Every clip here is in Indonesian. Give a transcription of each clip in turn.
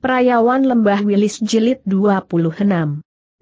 Perayawan Lembah Wilis Jilid 26.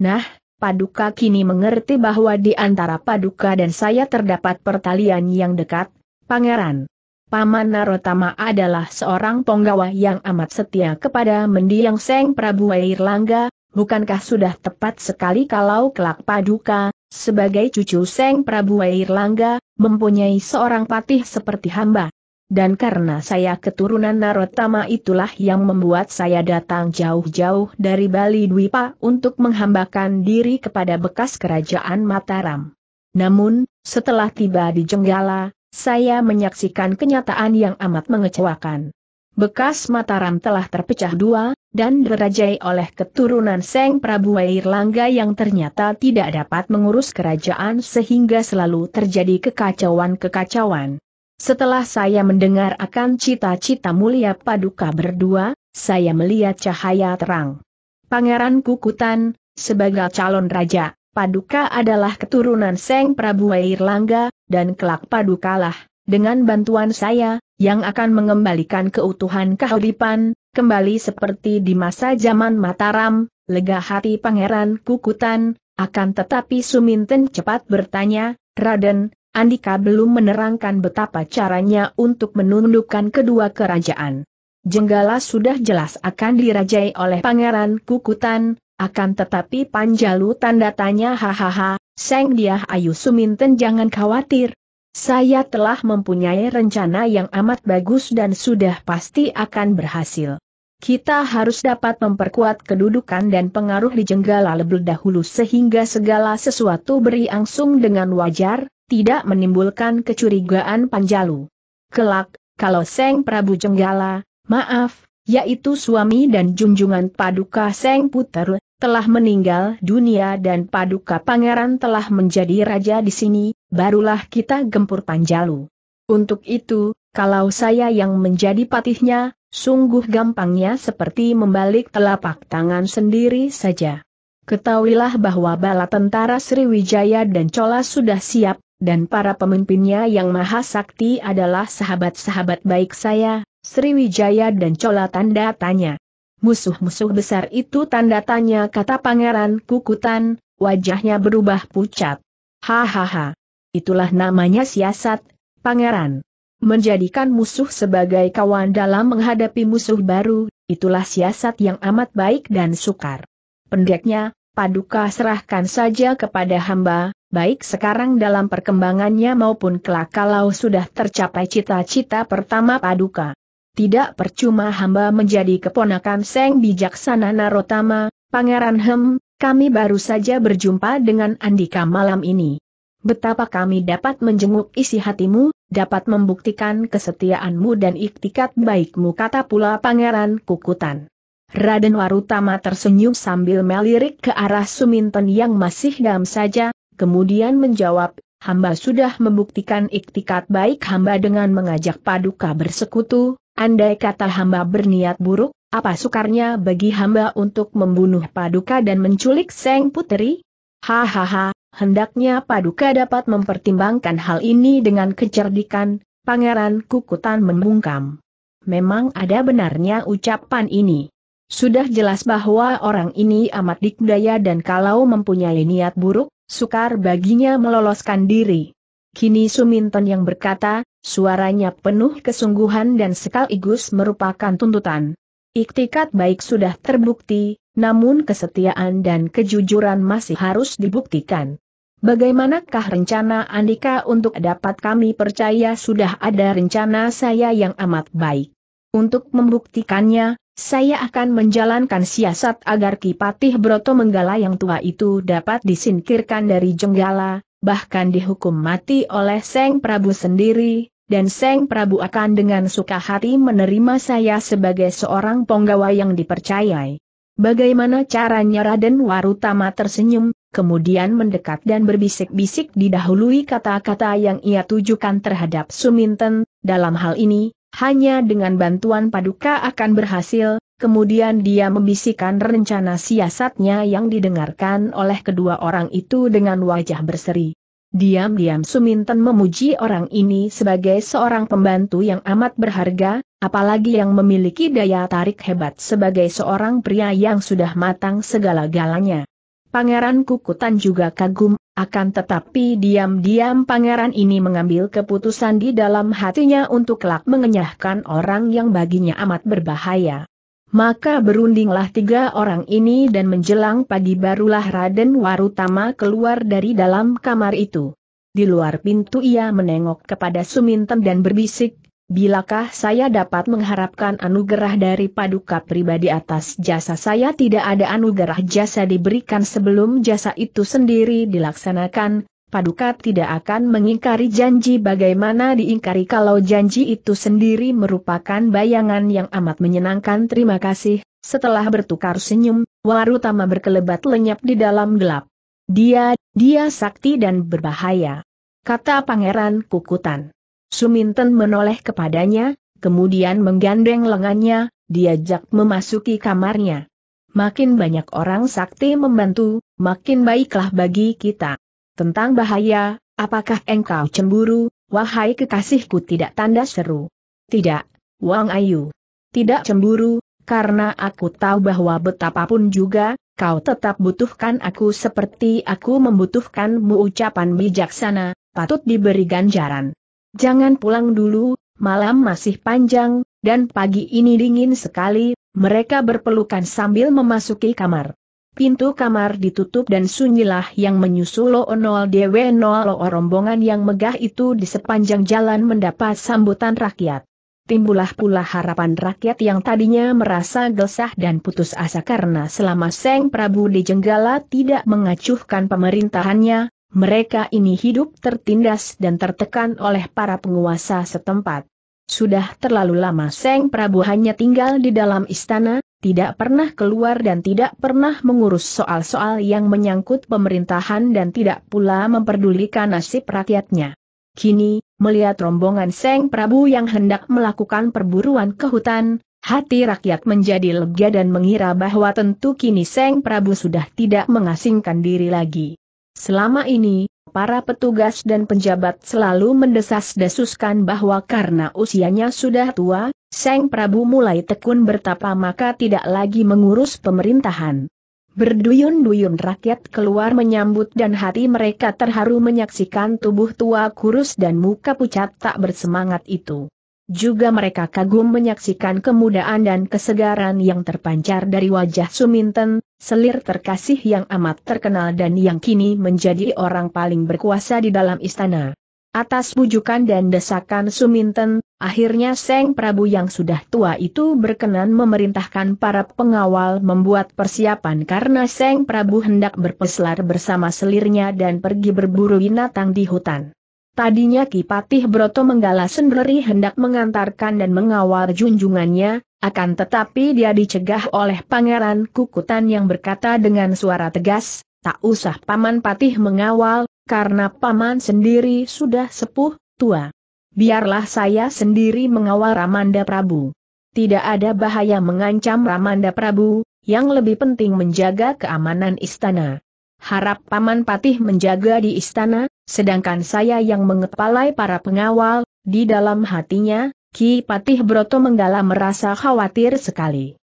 Nah, Paduka kini mengerti bahwa di antara Paduka dan saya terdapat pertalian yang dekat, Pangeran. Paman Narotama adalah seorang penggawa yang amat setia kepada mendiang Seng Prabu Langga, bukankah sudah tepat sekali kalau kelak Paduka, sebagai cucu Seng Prabu Langga, mempunyai seorang patih seperti hamba dan karena saya keturunan Narotama itulah yang membuat saya datang jauh-jauh dari Bali Dwipa untuk menghambakan diri kepada bekas kerajaan Mataram. Namun, setelah tiba di Jenggala, saya menyaksikan kenyataan yang amat mengecewakan. Bekas Mataram telah terpecah dua, dan derajai oleh keturunan Seng Prabu Wairlangga yang ternyata tidak dapat mengurus kerajaan sehingga selalu terjadi kekacauan-kekacauan. Setelah saya mendengar akan cita-cita mulia paduka berdua, saya melihat cahaya terang. Pangeran Kukutan, sebagai calon raja, paduka adalah keturunan Seng Prabu Airlangga, dan kelak padukalah, dengan bantuan saya, yang akan mengembalikan keutuhan kehidupan, kembali seperti di masa zaman Mataram, lega hati Pangeran Kukutan, akan tetapi Suminten cepat bertanya, Raden, Andika belum menerangkan betapa caranya untuk menundukkan kedua kerajaan. Jenggala sudah jelas akan dirajai oleh Pangeran Kukutan, akan tetapi Panjalu tanda tanya hahaha, Seng Diah Ayu Suminten jangan khawatir. Saya telah mempunyai rencana yang amat bagus dan sudah pasti akan berhasil. Kita harus dapat memperkuat kedudukan dan pengaruh di Jenggala lebih dahulu sehingga segala sesuatu beriangsung dengan wajar, tidak menimbulkan kecurigaan Panjalu. Kelak, kalau Seng Prabu Jenggala, maaf, yaitu suami dan junjungan Paduka Seng Puter, telah meninggal dunia dan Paduka Pangeran telah menjadi raja di sini, barulah kita gempur Panjalu. Untuk itu, kalau saya yang menjadi patihnya, sungguh gampangnya seperti membalik telapak tangan sendiri saja. Ketahuilah bahwa bala tentara Sriwijaya dan Cola sudah siap, dan para pemimpinnya yang maha sakti adalah sahabat-sahabat baik saya, Sriwijaya dan Cola tanda tanya. Musuh-musuh besar itu tanda tanya kata pangeran kukutan, wajahnya berubah pucat. Hahaha. Itulah namanya siasat, pangeran. Menjadikan musuh sebagai kawan dalam menghadapi musuh baru, itulah siasat yang amat baik dan sukar. Pendeknya, paduka serahkan saja kepada hamba, baik sekarang dalam perkembangannya maupun kelak kalau sudah tercapai cita-cita pertama Paduka. Tidak percuma hamba menjadi keponakan Seng Bijaksana Narotama, Pangeran Hem, kami baru saja berjumpa dengan Andika malam ini. Betapa kami dapat menjenguk isi hatimu, dapat membuktikan kesetiaanmu dan iktikat baikmu kata pula Pangeran Kukutan. Raden Warutama tersenyum sambil melirik ke arah Suminten yang masih diam saja, Kemudian menjawab, hamba sudah membuktikan iktikat baik hamba dengan mengajak paduka bersekutu, andai kata hamba berniat buruk, apa sukarnya bagi hamba untuk membunuh paduka dan menculik Seng Putri? Hahaha, hendaknya paduka dapat mempertimbangkan hal ini dengan kecerdikan, Pangeran Kukutan membungkam. Memang ada benarnya ucapan ini. Sudah jelas bahwa orang ini amat dikdaya dan kalau mempunyai niat buruk, Sukar baginya meloloskan diri. Kini Suminton yang berkata, suaranya penuh kesungguhan dan sekaligus merupakan tuntutan. Iktikat baik sudah terbukti, namun kesetiaan dan kejujuran masih harus dibuktikan. Bagaimanakah rencana Andika untuk dapat kami percaya sudah ada rencana saya yang amat baik? Untuk membuktikannya, saya akan menjalankan siasat agar Kipatih Broto Menggala yang tua itu dapat disingkirkan dari Jenggala, bahkan dihukum mati oleh Seng Prabu sendiri, dan Seng Prabu akan dengan suka hati menerima saya sebagai seorang penggawa yang dipercayai. Bagaimana caranya Raden Warutama tersenyum, kemudian mendekat dan berbisik-bisik didahului kata-kata yang ia tujukan terhadap Suminten, dalam hal ini, hanya dengan bantuan Paduka akan berhasil, kemudian dia membisikkan rencana siasatnya yang didengarkan oleh kedua orang itu dengan wajah berseri. Diam-diam Suminten memuji orang ini sebagai seorang pembantu yang amat berharga, apalagi yang memiliki daya tarik hebat sebagai seorang pria yang sudah matang segala-galanya. Pangeran Kukutan juga kagum akan tetapi diam-diam pangeran ini mengambil keputusan di dalam hatinya untuk kelak mengenyahkan orang yang baginya amat berbahaya. Maka berundinglah tiga orang ini dan menjelang pagi barulah Raden Warutama keluar dari dalam kamar itu. Di luar pintu ia menengok kepada Suminten dan berbisik, Bilakah saya dapat mengharapkan anugerah dari paduka pribadi atas jasa saya tidak ada anugerah jasa diberikan sebelum jasa itu sendiri dilaksanakan, paduka tidak akan mengingkari janji bagaimana diingkari kalau janji itu sendiri merupakan bayangan yang amat menyenangkan terima kasih, setelah bertukar senyum, Warutama berkelebat lenyap di dalam gelap. Dia, dia sakti dan berbahaya. Kata Pangeran Kukutan. Suminten menoleh kepadanya, kemudian menggandeng lengannya, diajak memasuki kamarnya. Makin banyak orang sakti membantu, makin baiklah bagi kita. Tentang bahaya, apakah engkau cemburu, wahai kekasihku tidak tanda seru. Tidak, Wang Ayu. Tidak cemburu, karena aku tahu bahwa betapapun juga, kau tetap butuhkan aku seperti aku membutuhkanmu ucapan bijaksana, patut diberi ganjaran. Jangan pulang dulu, malam masih panjang, dan pagi ini dingin sekali, mereka berpelukan sambil memasuki kamar. Pintu kamar ditutup dan Sunyilah yang menyusul Lo Onol Dewe rombongan yang megah itu di sepanjang jalan mendapat sambutan rakyat. Timbulah pula harapan rakyat yang tadinya merasa dosa dan putus asa karena selama Seng Prabu di Jenggala tidak mengacuhkan pemerintahannya, mereka ini hidup tertindas dan tertekan oleh para penguasa setempat. Sudah terlalu lama Seng Prabu hanya tinggal di dalam istana, tidak pernah keluar dan tidak pernah mengurus soal-soal yang menyangkut pemerintahan dan tidak pula memperdulikan nasib rakyatnya. Kini, melihat rombongan Seng Prabu yang hendak melakukan perburuan ke hutan, hati rakyat menjadi lega dan mengira bahwa tentu kini Seng Prabu sudah tidak mengasingkan diri lagi. Selama ini, para petugas dan penjabat selalu mendesas-desuskan bahwa karena usianya sudah tua, Seng Prabu mulai tekun bertapa maka tidak lagi mengurus pemerintahan. Berduyun-duyun rakyat keluar menyambut dan hati mereka terharu menyaksikan tubuh tua kurus dan muka pucat tak bersemangat itu. Juga mereka kagum menyaksikan kemudaan dan kesegaran yang terpancar dari wajah Suminten, selir terkasih yang amat terkenal dan yang kini menjadi orang paling berkuasa di dalam istana. Atas bujukan dan desakan Suminten, akhirnya Seng Prabu yang sudah tua itu berkenan memerintahkan para pengawal membuat persiapan karena Seng Prabu hendak berpeslar bersama selirnya dan pergi berburu binatang di hutan. Tadinya Kipatih Broto Menggala sendiri hendak mengantarkan dan mengawal junjungannya, akan tetapi dia dicegah oleh Pangeran Kukutan yang berkata dengan suara tegas, tak usah Paman Patih mengawal, karena Paman sendiri sudah sepuh, tua. Biarlah saya sendiri mengawal Ramanda Prabu. Tidak ada bahaya mengancam Ramanda Prabu, yang lebih penting menjaga keamanan istana. Harap Paman Patih menjaga di istana, Sedangkan saya yang mengepalai para pengawal, di dalam hatinya, Ki Patih Broto Menggala merasa khawatir sekali.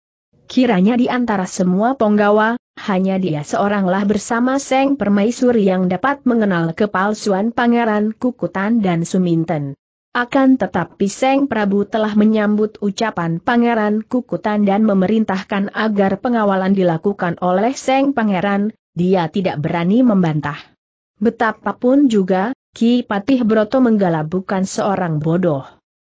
Kiranya di antara semua penggawa, hanya dia seoranglah bersama Seng Permaisuri yang dapat mengenal kepalsuan Pangeran Kukutan dan Suminten. Akan tetapi Seng Prabu telah menyambut ucapan Pangeran Kukutan dan memerintahkan agar pengawalan dilakukan oleh Seng Pangeran, dia tidak berani membantah. Betapapun juga, Ki Patih Broto Menggala bukan seorang bodoh.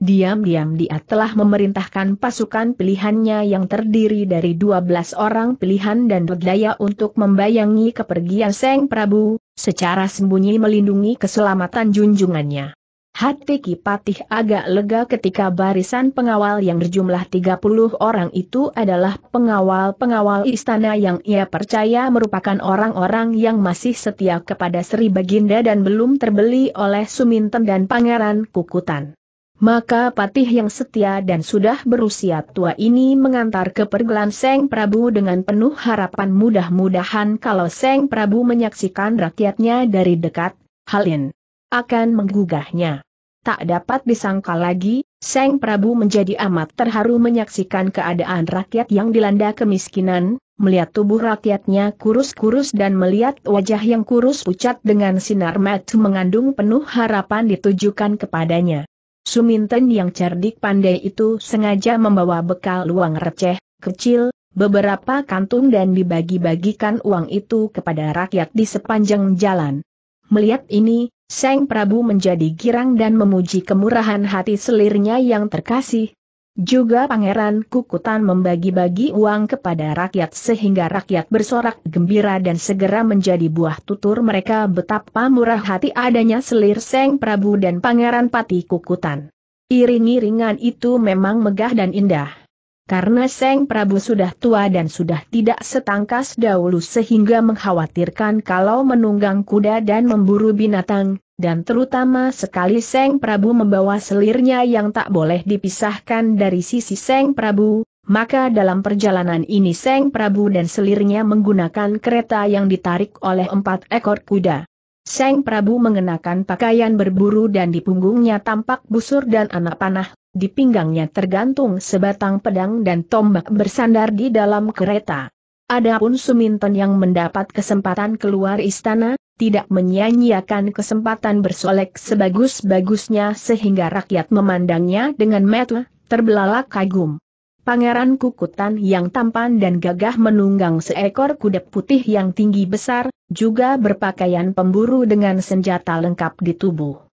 Diam-diam dia telah memerintahkan pasukan pilihannya yang terdiri dari 12 orang pilihan dan berdaya untuk membayangi kepergian Seng Prabu, secara sembunyi melindungi keselamatan junjungannya. Hati Kipatih agak lega ketika barisan pengawal yang berjumlah 30 orang itu adalah pengawal-pengawal istana yang ia percaya merupakan orang-orang yang masih setia kepada Sri Baginda dan belum terbeli oleh Suminten dan Pangeran Kukutan. Maka patih yang setia dan sudah berusia tua ini mengantar ke pergelan Seng Prabu dengan penuh harapan mudah-mudahan kalau Seng Prabu menyaksikan rakyatnya dari dekat, Halin akan menggugahnya. Tak dapat disangka lagi, Seng Prabu menjadi amat terharu menyaksikan keadaan rakyat yang dilanda kemiskinan, melihat tubuh rakyatnya kurus-kurus dan melihat wajah yang kurus pucat dengan sinar mata mengandung penuh harapan ditujukan kepadanya. Suminten yang cerdik pandai itu sengaja membawa bekal uang receh, kecil, beberapa kantung dan dibagi-bagikan uang itu kepada rakyat di sepanjang jalan. Melihat ini, Seng Prabu menjadi girang dan memuji kemurahan hati selirnya yang terkasih. Juga Pangeran Kukutan membagi-bagi uang kepada rakyat sehingga rakyat bersorak gembira dan segera menjadi buah tutur mereka betapa murah hati adanya selir Seng Prabu dan Pangeran Pati Kukutan. Iring-iringan itu memang megah dan indah. Karena Seng Prabu sudah tua dan sudah tidak setangkas dahulu sehingga mengkhawatirkan kalau menunggang kuda dan memburu binatang, dan terutama sekali Seng Prabu membawa selirnya yang tak boleh dipisahkan dari sisi Seng Prabu, maka dalam perjalanan ini Seng Prabu dan selirnya menggunakan kereta yang ditarik oleh empat ekor kuda. Seng Prabu mengenakan pakaian berburu dan di punggungnya tampak busur dan anak panah, di pinggangnya tergantung sebatang pedang dan tombak bersandar di dalam kereta. Adapun Suminten yang mendapat kesempatan keluar istana, tidak menyia-nyiakan kesempatan bersolek sebagus-bagusnya sehingga rakyat memandangnya dengan mata terbelalak kagum. Pangeran Kukutan yang tampan dan gagah menunggang seekor kuda putih yang tinggi besar, juga berpakaian pemburu dengan senjata lengkap di tubuh.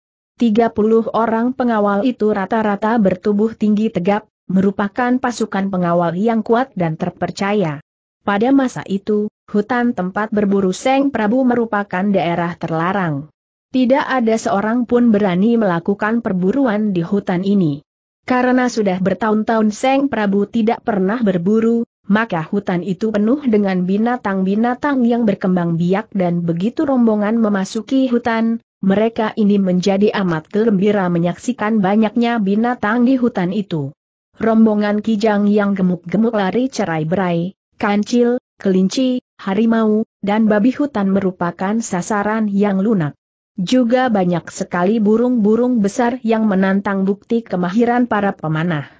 30 orang pengawal itu rata-rata bertubuh tinggi tegap, merupakan pasukan pengawal yang kuat dan terpercaya. Pada masa itu, hutan tempat berburu Seng Prabu merupakan daerah terlarang. Tidak ada seorang pun berani melakukan perburuan di hutan ini. Karena sudah bertahun-tahun Seng Prabu tidak pernah berburu, maka hutan itu penuh dengan binatang-binatang yang berkembang biak dan begitu rombongan memasuki hutan, mereka ini menjadi amat gembira menyaksikan banyaknya binatang di hutan itu. Rombongan kijang yang gemuk-gemuk lari cerai berai, kancil, kelinci, harimau, dan babi hutan merupakan sasaran yang lunak. Juga banyak sekali burung-burung besar yang menantang bukti kemahiran para pemanah.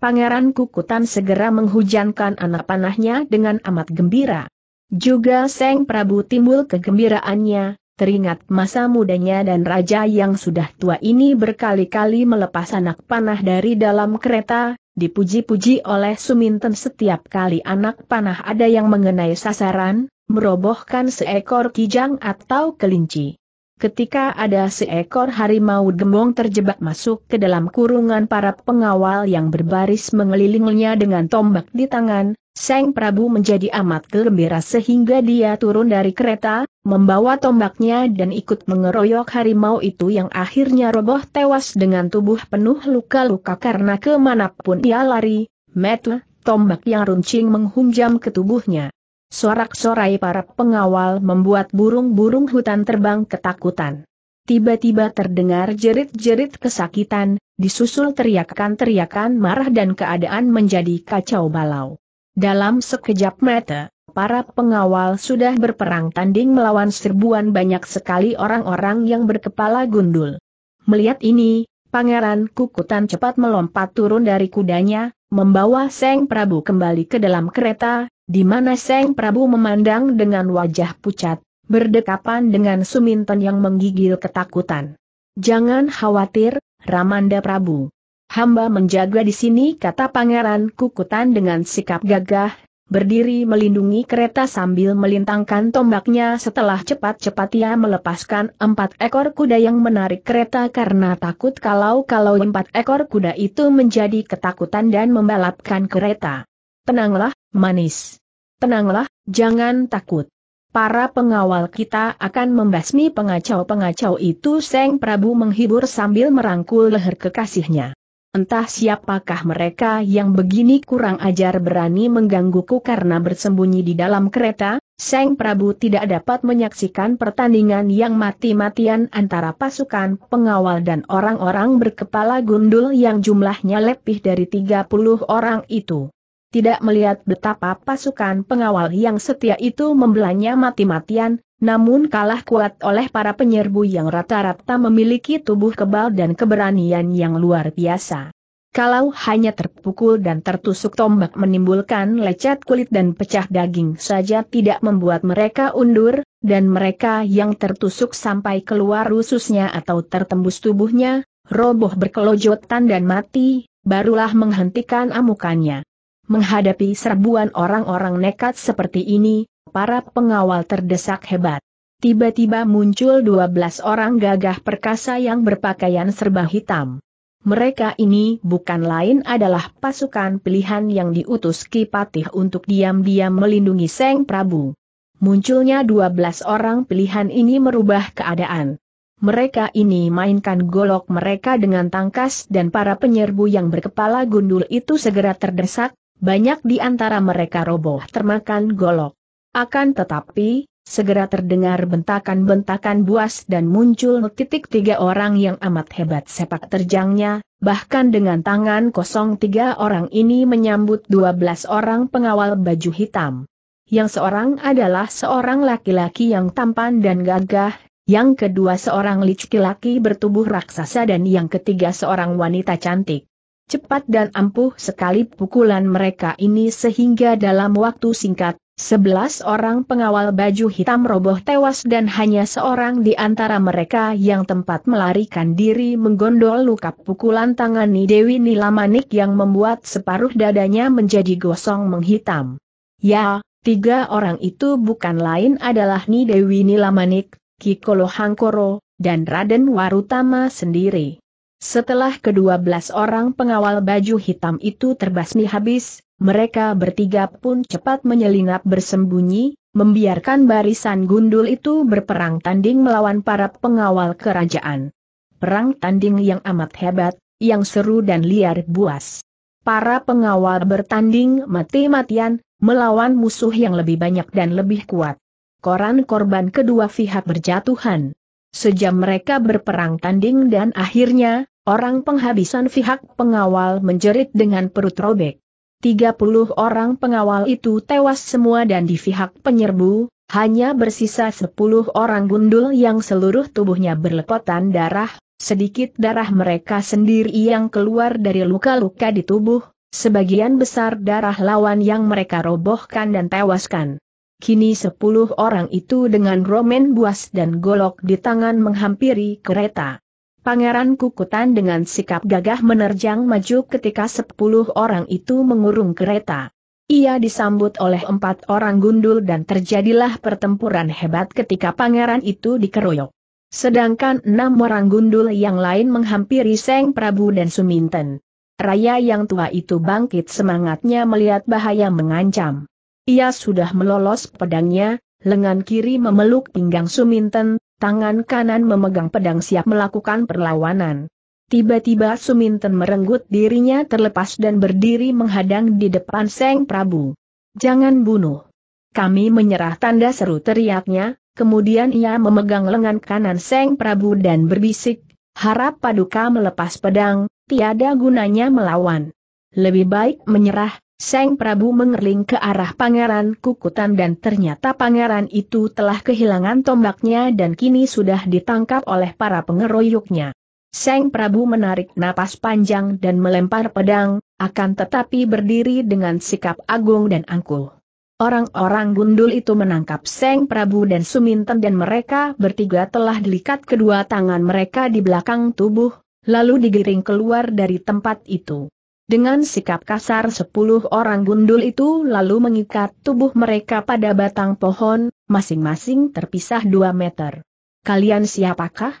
Pangeran Kukutan segera menghujankan anak panahnya dengan amat gembira. Juga Seng Prabu timbul kegembiraannya, Teringat masa mudanya dan raja yang sudah tua ini berkali-kali melepas anak panah dari dalam kereta, dipuji-puji oleh Suminten setiap kali anak panah ada yang mengenai sasaran, merobohkan seekor kijang atau kelinci ketika ada seekor harimau gembong terjebak masuk ke dalam kurungan para pengawal yang berbaris mengelilinginya dengan tombak di tangan, Seng Prabu menjadi amat gembira sehingga dia turun dari kereta, membawa tombaknya dan ikut mengeroyok harimau itu yang akhirnya roboh tewas dengan tubuh penuh luka-luka karena kemanapun ia lari, metu, tombak yang runcing menghunjam ke tubuhnya. Sorak-sorai para pengawal membuat burung-burung hutan terbang ketakutan. Tiba-tiba terdengar jerit-jerit kesakitan, disusul teriakan-teriakan marah dan keadaan menjadi kacau balau. Dalam sekejap mata, para pengawal sudah berperang tanding melawan serbuan banyak sekali orang-orang yang berkepala gundul. Melihat ini, Pangeran Kukutan cepat melompat turun dari kudanya, membawa Seng Prabu kembali ke dalam kereta, di mana Seng Prabu memandang dengan wajah pucat, berdekapan dengan Suminten yang menggigil ketakutan. Jangan khawatir, Ramanda Prabu. Hamba menjaga di sini kata Pangeran Kukutan dengan sikap gagah, berdiri melindungi kereta sambil melintangkan tombaknya setelah cepat-cepat ia melepaskan empat ekor kuda yang menarik kereta karena takut kalau-kalau empat ekor kuda itu menjadi ketakutan dan membalapkan kereta. Tenanglah, manis. Tenanglah, jangan takut. Para pengawal kita akan membasmi pengacau-pengacau itu Seng Prabu menghibur sambil merangkul leher kekasihnya. Entah siapakah mereka yang begini kurang ajar berani menggangguku karena bersembunyi di dalam kereta, Seng Prabu tidak dapat menyaksikan pertandingan yang mati-matian antara pasukan pengawal dan orang-orang berkepala gundul yang jumlahnya lebih dari 30 orang itu tidak melihat betapa pasukan pengawal yang setia itu membelanya mati-matian, namun kalah kuat oleh para penyerbu yang rata-rata memiliki tubuh kebal dan keberanian yang luar biasa. Kalau hanya terpukul dan tertusuk tombak menimbulkan lecet kulit dan pecah daging saja tidak membuat mereka undur, dan mereka yang tertusuk sampai keluar ususnya atau tertembus tubuhnya, roboh berkelojotan dan mati, barulah menghentikan amukannya. Menghadapi serbuan orang-orang nekat seperti ini, para pengawal terdesak hebat. Tiba-tiba muncul 12 orang gagah perkasa yang berpakaian serba hitam. Mereka ini bukan lain adalah pasukan pilihan yang diutus Kipatih untuk diam-diam melindungi Seng Prabu. Munculnya 12 orang pilihan ini merubah keadaan. Mereka ini mainkan golok mereka dengan tangkas dan para penyerbu yang berkepala gundul itu segera terdesak, banyak di antara mereka roboh termakan golok. Akan tetapi, segera terdengar bentakan-bentakan buas dan muncul titik tiga orang yang amat hebat sepak terjangnya, bahkan dengan tangan kosong tiga orang ini menyambut dua belas orang pengawal baju hitam. Yang seorang adalah seorang laki-laki yang tampan dan gagah, yang kedua seorang licik laki bertubuh raksasa dan yang ketiga seorang wanita cantik. Cepat dan ampuh sekali pukulan mereka ini sehingga dalam waktu singkat, Sebelas orang pengawal baju hitam roboh tewas dan hanya seorang di antara mereka yang tempat melarikan diri menggondol luka pukulan tangan Dewi Nilamanik yang membuat separuh dadanya menjadi gosong menghitam. Ya, tiga orang itu bukan lain adalah Ni Dewi Nilamanik, Kikolo Hangkoro, dan Raden Warutama sendiri. Setelah kedua belas orang pengawal baju hitam itu terbasmi habis, mereka bertiga pun cepat menyelinap bersembunyi, membiarkan barisan gundul itu berperang tanding melawan para pengawal kerajaan. Perang tanding yang amat hebat, yang seru dan liar buas. Para pengawal bertanding mati-matian, melawan musuh yang lebih banyak dan lebih kuat. Koran korban kedua pihak berjatuhan. Sejam mereka berperang tanding dan akhirnya, orang penghabisan pihak pengawal menjerit dengan perut robek. 30 orang pengawal itu tewas semua dan di pihak penyerbu, hanya bersisa 10 orang gundul yang seluruh tubuhnya berlepotan darah, sedikit darah mereka sendiri yang keluar dari luka-luka di tubuh, sebagian besar darah lawan yang mereka robohkan dan tewaskan. Kini sepuluh orang itu dengan romen buas dan golok di tangan menghampiri kereta. Pangeran Kukutan dengan sikap gagah menerjang maju ketika sepuluh orang itu mengurung kereta. Ia disambut oleh empat orang gundul dan terjadilah pertempuran hebat ketika pangeran itu dikeroyok. Sedangkan enam orang gundul yang lain menghampiri Seng Prabu dan Suminten. Raya yang tua itu bangkit semangatnya melihat bahaya mengancam. Ia sudah melolos pedangnya, lengan kiri memeluk pinggang Suminten, tangan kanan memegang pedang siap melakukan perlawanan. Tiba-tiba Suminten merenggut dirinya terlepas dan berdiri menghadang di depan Seng Prabu. Jangan bunuh. Kami menyerah tanda seru teriaknya, kemudian ia memegang lengan kanan Seng Prabu dan berbisik, harap paduka melepas pedang, tiada gunanya melawan. Lebih baik menyerah, Seng Prabu mengerling ke arah Pangeran Kukutan dan ternyata pangeran itu telah kehilangan tombaknya dan kini sudah ditangkap oleh para pengeroyoknya. Seng Prabu menarik napas panjang dan melempar pedang, akan tetapi berdiri dengan sikap agung dan angkuh. Orang-orang gundul itu menangkap Seng Prabu dan Suminten dan mereka bertiga telah dilikat kedua tangan mereka di belakang tubuh, lalu digiring keluar dari tempat itu. Dengan sikap kasar sepuluh orang gundul itu lalu mengikat tubuh mereka pada batang pohon, masing-masing terpisah dua meter. Kalian siapakah?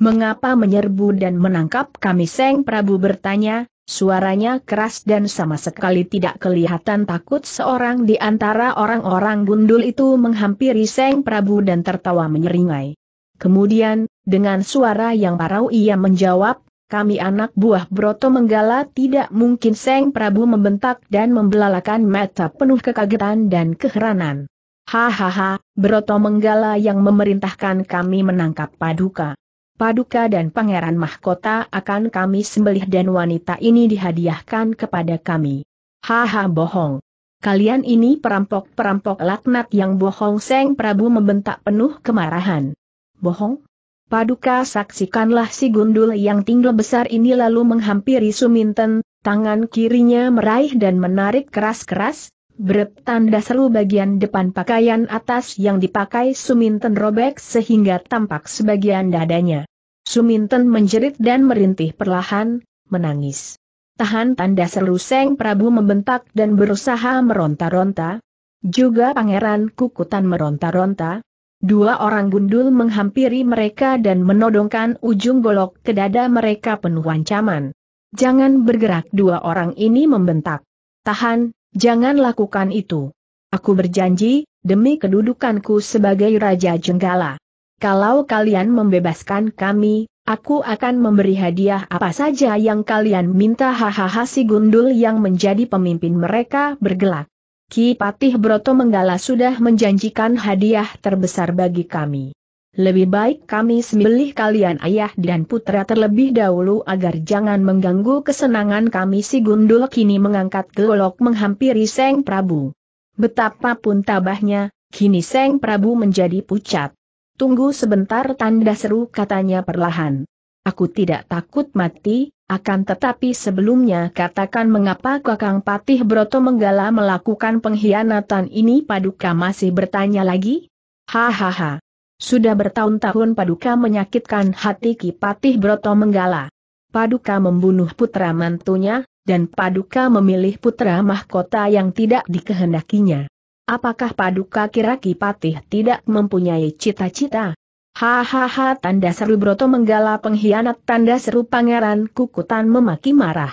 Mengapa menyerbu dan menangkap kami Seng Prabu bertanya, suaranya keras dan sama sekali tidak kelihatan takut seorang di antara orang-orang gundul itu menghampiri Seng Prabu dan tertawa menyeringai. Kemudian, dengan suara yang parau ia menjawab, kami anak buah Broto Menggala tidak mungkin Seng Prabu membentak dan membelalakan mata penuh kekagetan dan keheranan. Hahaha, Broto Menggala yang memerintahkan kami menangkap Paduka. Paduka dan Pangeran Mahkota akan kami sembelih dan wanita ini dihadiahkan kepada kami. Haha bohong. Kalian ini perampok-perampok laknat yang bohong Seng Prabu membentak penuh kemarahan. Bohong? Paduka saksikanlah si gundul yang tinggal besar ini lalu menghampiri Suminten, tangan kirinya meraih dan menarik keras-keras, Brep tanda seru bagian depan pakaian atas yang dipakai Suminten robek sehingga tampak sebagian dadanya. Suminten menjerit dan merintih perlahan, menangis. Tahan tanda seru Seng Prabu membentak dan berusaha meronta-ronta. Juga pangeran kukutan meronta-ronta, Dua orang gundul menghampiri mereka dan menodongkan ujung golok ke dada mereka penuh ancaman. Jangan bergerak dua orang ini membentak. Tahan, jangan lakukan itu. Aku berjanji, demi kedudukanku sebagai Raja Jenggala. Kalau kalian membebaskan kami, aku akan memberi hadiah apa saja yang kalian minta hahaha si gundul yang menjadi pemimpin mereka bergelak. Ki Patih Broto Menggala sudah menjanjikan hadiah terbesar bagi kami. Lebih baik kami sembelih kalian ayah dan putra terlebih dahulu agar jangan mengganggu kesenangan kami si gundul kini mengangkat golok menghampiri Seng Prabu. Betapapun tabahnya, kini Seng Prabu menjadi pucat. Tunggu sebentar tanda seru katanya perlahan. Aku tidak takut mati, akan tetapi sebelumnya katakan mengapa Kakang Patih Broto Menggala melakukan pengkhianatan ini Paduka masih bertanya lagi? Hahaha. Sudah bertahun-tahun Paduka menyakitkan hati Ki Patih Broto Menggala. Paduka membunuh putra mantunya, dan Paduka memilih putra mahkota yang tidak dikehendakinya. Apakah Paduka kira Ki Patih tidak mempunyai cita-cita? Hahaha tanda seru Broto menggala pengkhianat tanda seru pangeran kukutan memaki marah.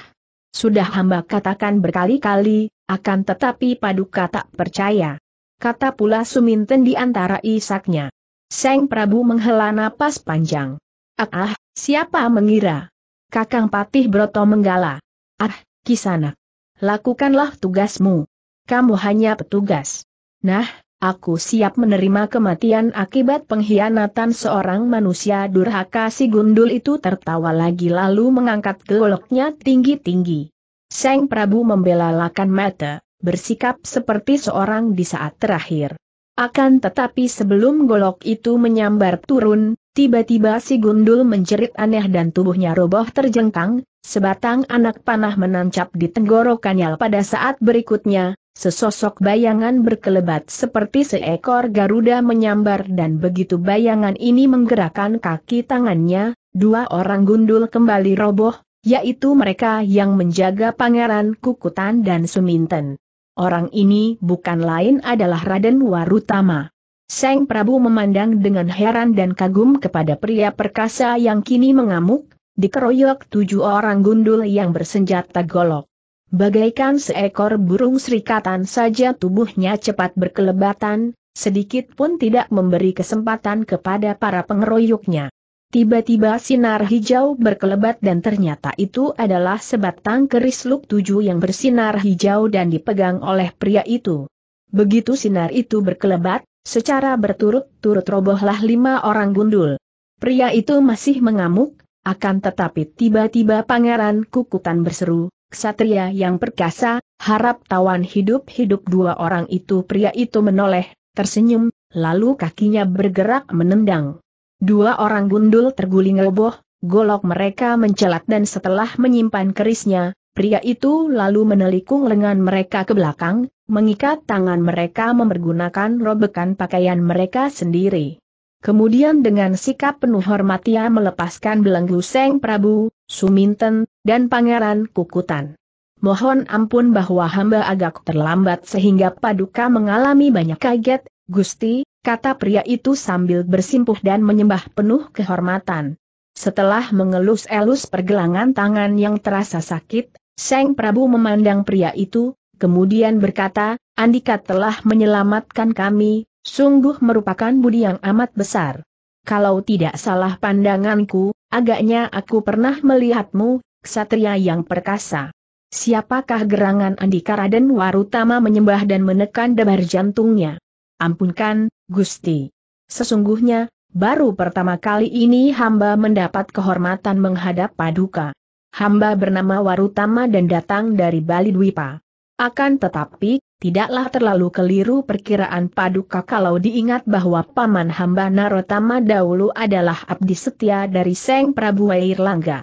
Sudah hamba katakan berkali-kali, akan tetapi paduka tak percaya. Kata pula Suminten di antara isaknya. Seng Prabu menghela napas panjang. Ah, ah, siapa mengira? Kakang Patih Broto menggala. Ah, kisana. Lakukanlah tugasmu. Kamu hanya petugas. Nah, Aku siap menerima kematian akibat pengkhianatan seorang manusia durhaka si gundul itu tertawa lagi lalu mengangkat goloknya tinggi-tinggi. Seng Prabu membela lakan mata, bersikap seperti seorang di saat terakhir. Akan tetapi sebelum golok itu menyambar turun, tiba-tiba si gundul menjerit aneh dan tubuhnya roboh terjengkang, sebatang anak panah menancap di tenggorokannya pada saat berikutnya, Sesosok bayangan berkelebat seperti seekor Garuda menyambar dan begitu bayangan ini menggerakkan kaki tangannya, dua orang gundul kembali roboh, yaitu mereka yang menjaga pangeran Kukutan dan Suminten. Orang ini bukan lain adalah Raden Warutama. Seng Prabu memandang dengan heran dan kagum kepada pria perkasa yang kini mengamuk, dikeroyok tujuh orang gundul yang bersenjata golok. Bagaikan seekor burung serikatan saja tubuhnya cepat berkelebatan, sedikit pun tidak memberi kesempatan kepada para pengeroyoknya. Tiba-tiba sinar hijau berkelebat dan ternyata itu adalah sebatang keris luk tujuh yang bersinar hijau dan dipegang oleh pria itu. Begitu sinar itu berkelebat, secara berturut-turut robohlah lima orang gundul. Pria itu masih mengamuk, akan tetapi tiba-tiba pangeran kukutan berseru, ksatria yang perkasa, harap tawan hidup-hidup dua orang itu pria itu menoleh, tersenyum, lalu kakinya bergerak menendang. Dua orang gundul terguling roboh, golok mereka mencelat dan setelah menyimpan kerisnya, pria itu lalu menelikung lengan mereka ke belakang, mengikat tangan mereka mempergunakan robekan pakaian mereka sendiri. Kemudian dengan sikap penuh hormat ia melepaskan belenggu Seng Prabu, Suminten, dan Pangeran Kukutan. Mohon ampun bahwa hamba agak terlambat sehingga Paduka mengalami banyak kaget, Gusti, kata pria itu sambil bersimpuh dan menyembah penuh kehormatan. Setelah mengelus-elus pergelangan tangan yang terasa sakit, Seng Prabu memandang pria itu, kemudian berkata, Andika telah menyelamatkan kami, sungguh merupakan budi yang amat besar. Kalau tidak salah pandanganku, agaknya aku pernah melihatmu, ksatria yang perkasa. Siapakah gerangan Andika Raden Warutama menyembah dan menekan debar jantungnya? Ampunkan, Gusti. Sesungguhnya, baru pertama kali ini hamba mendapat kehormatan menghadap paduka. Hamba bernama Warutama dan datang dari Bali Dwipa. Akan tetapi, tidaklah terlalu keliru perkiraan paduka kalau diingat bahwa paman hamba Narotama dahulu adalah abdi setia dari Seng Prabu Wairlangga.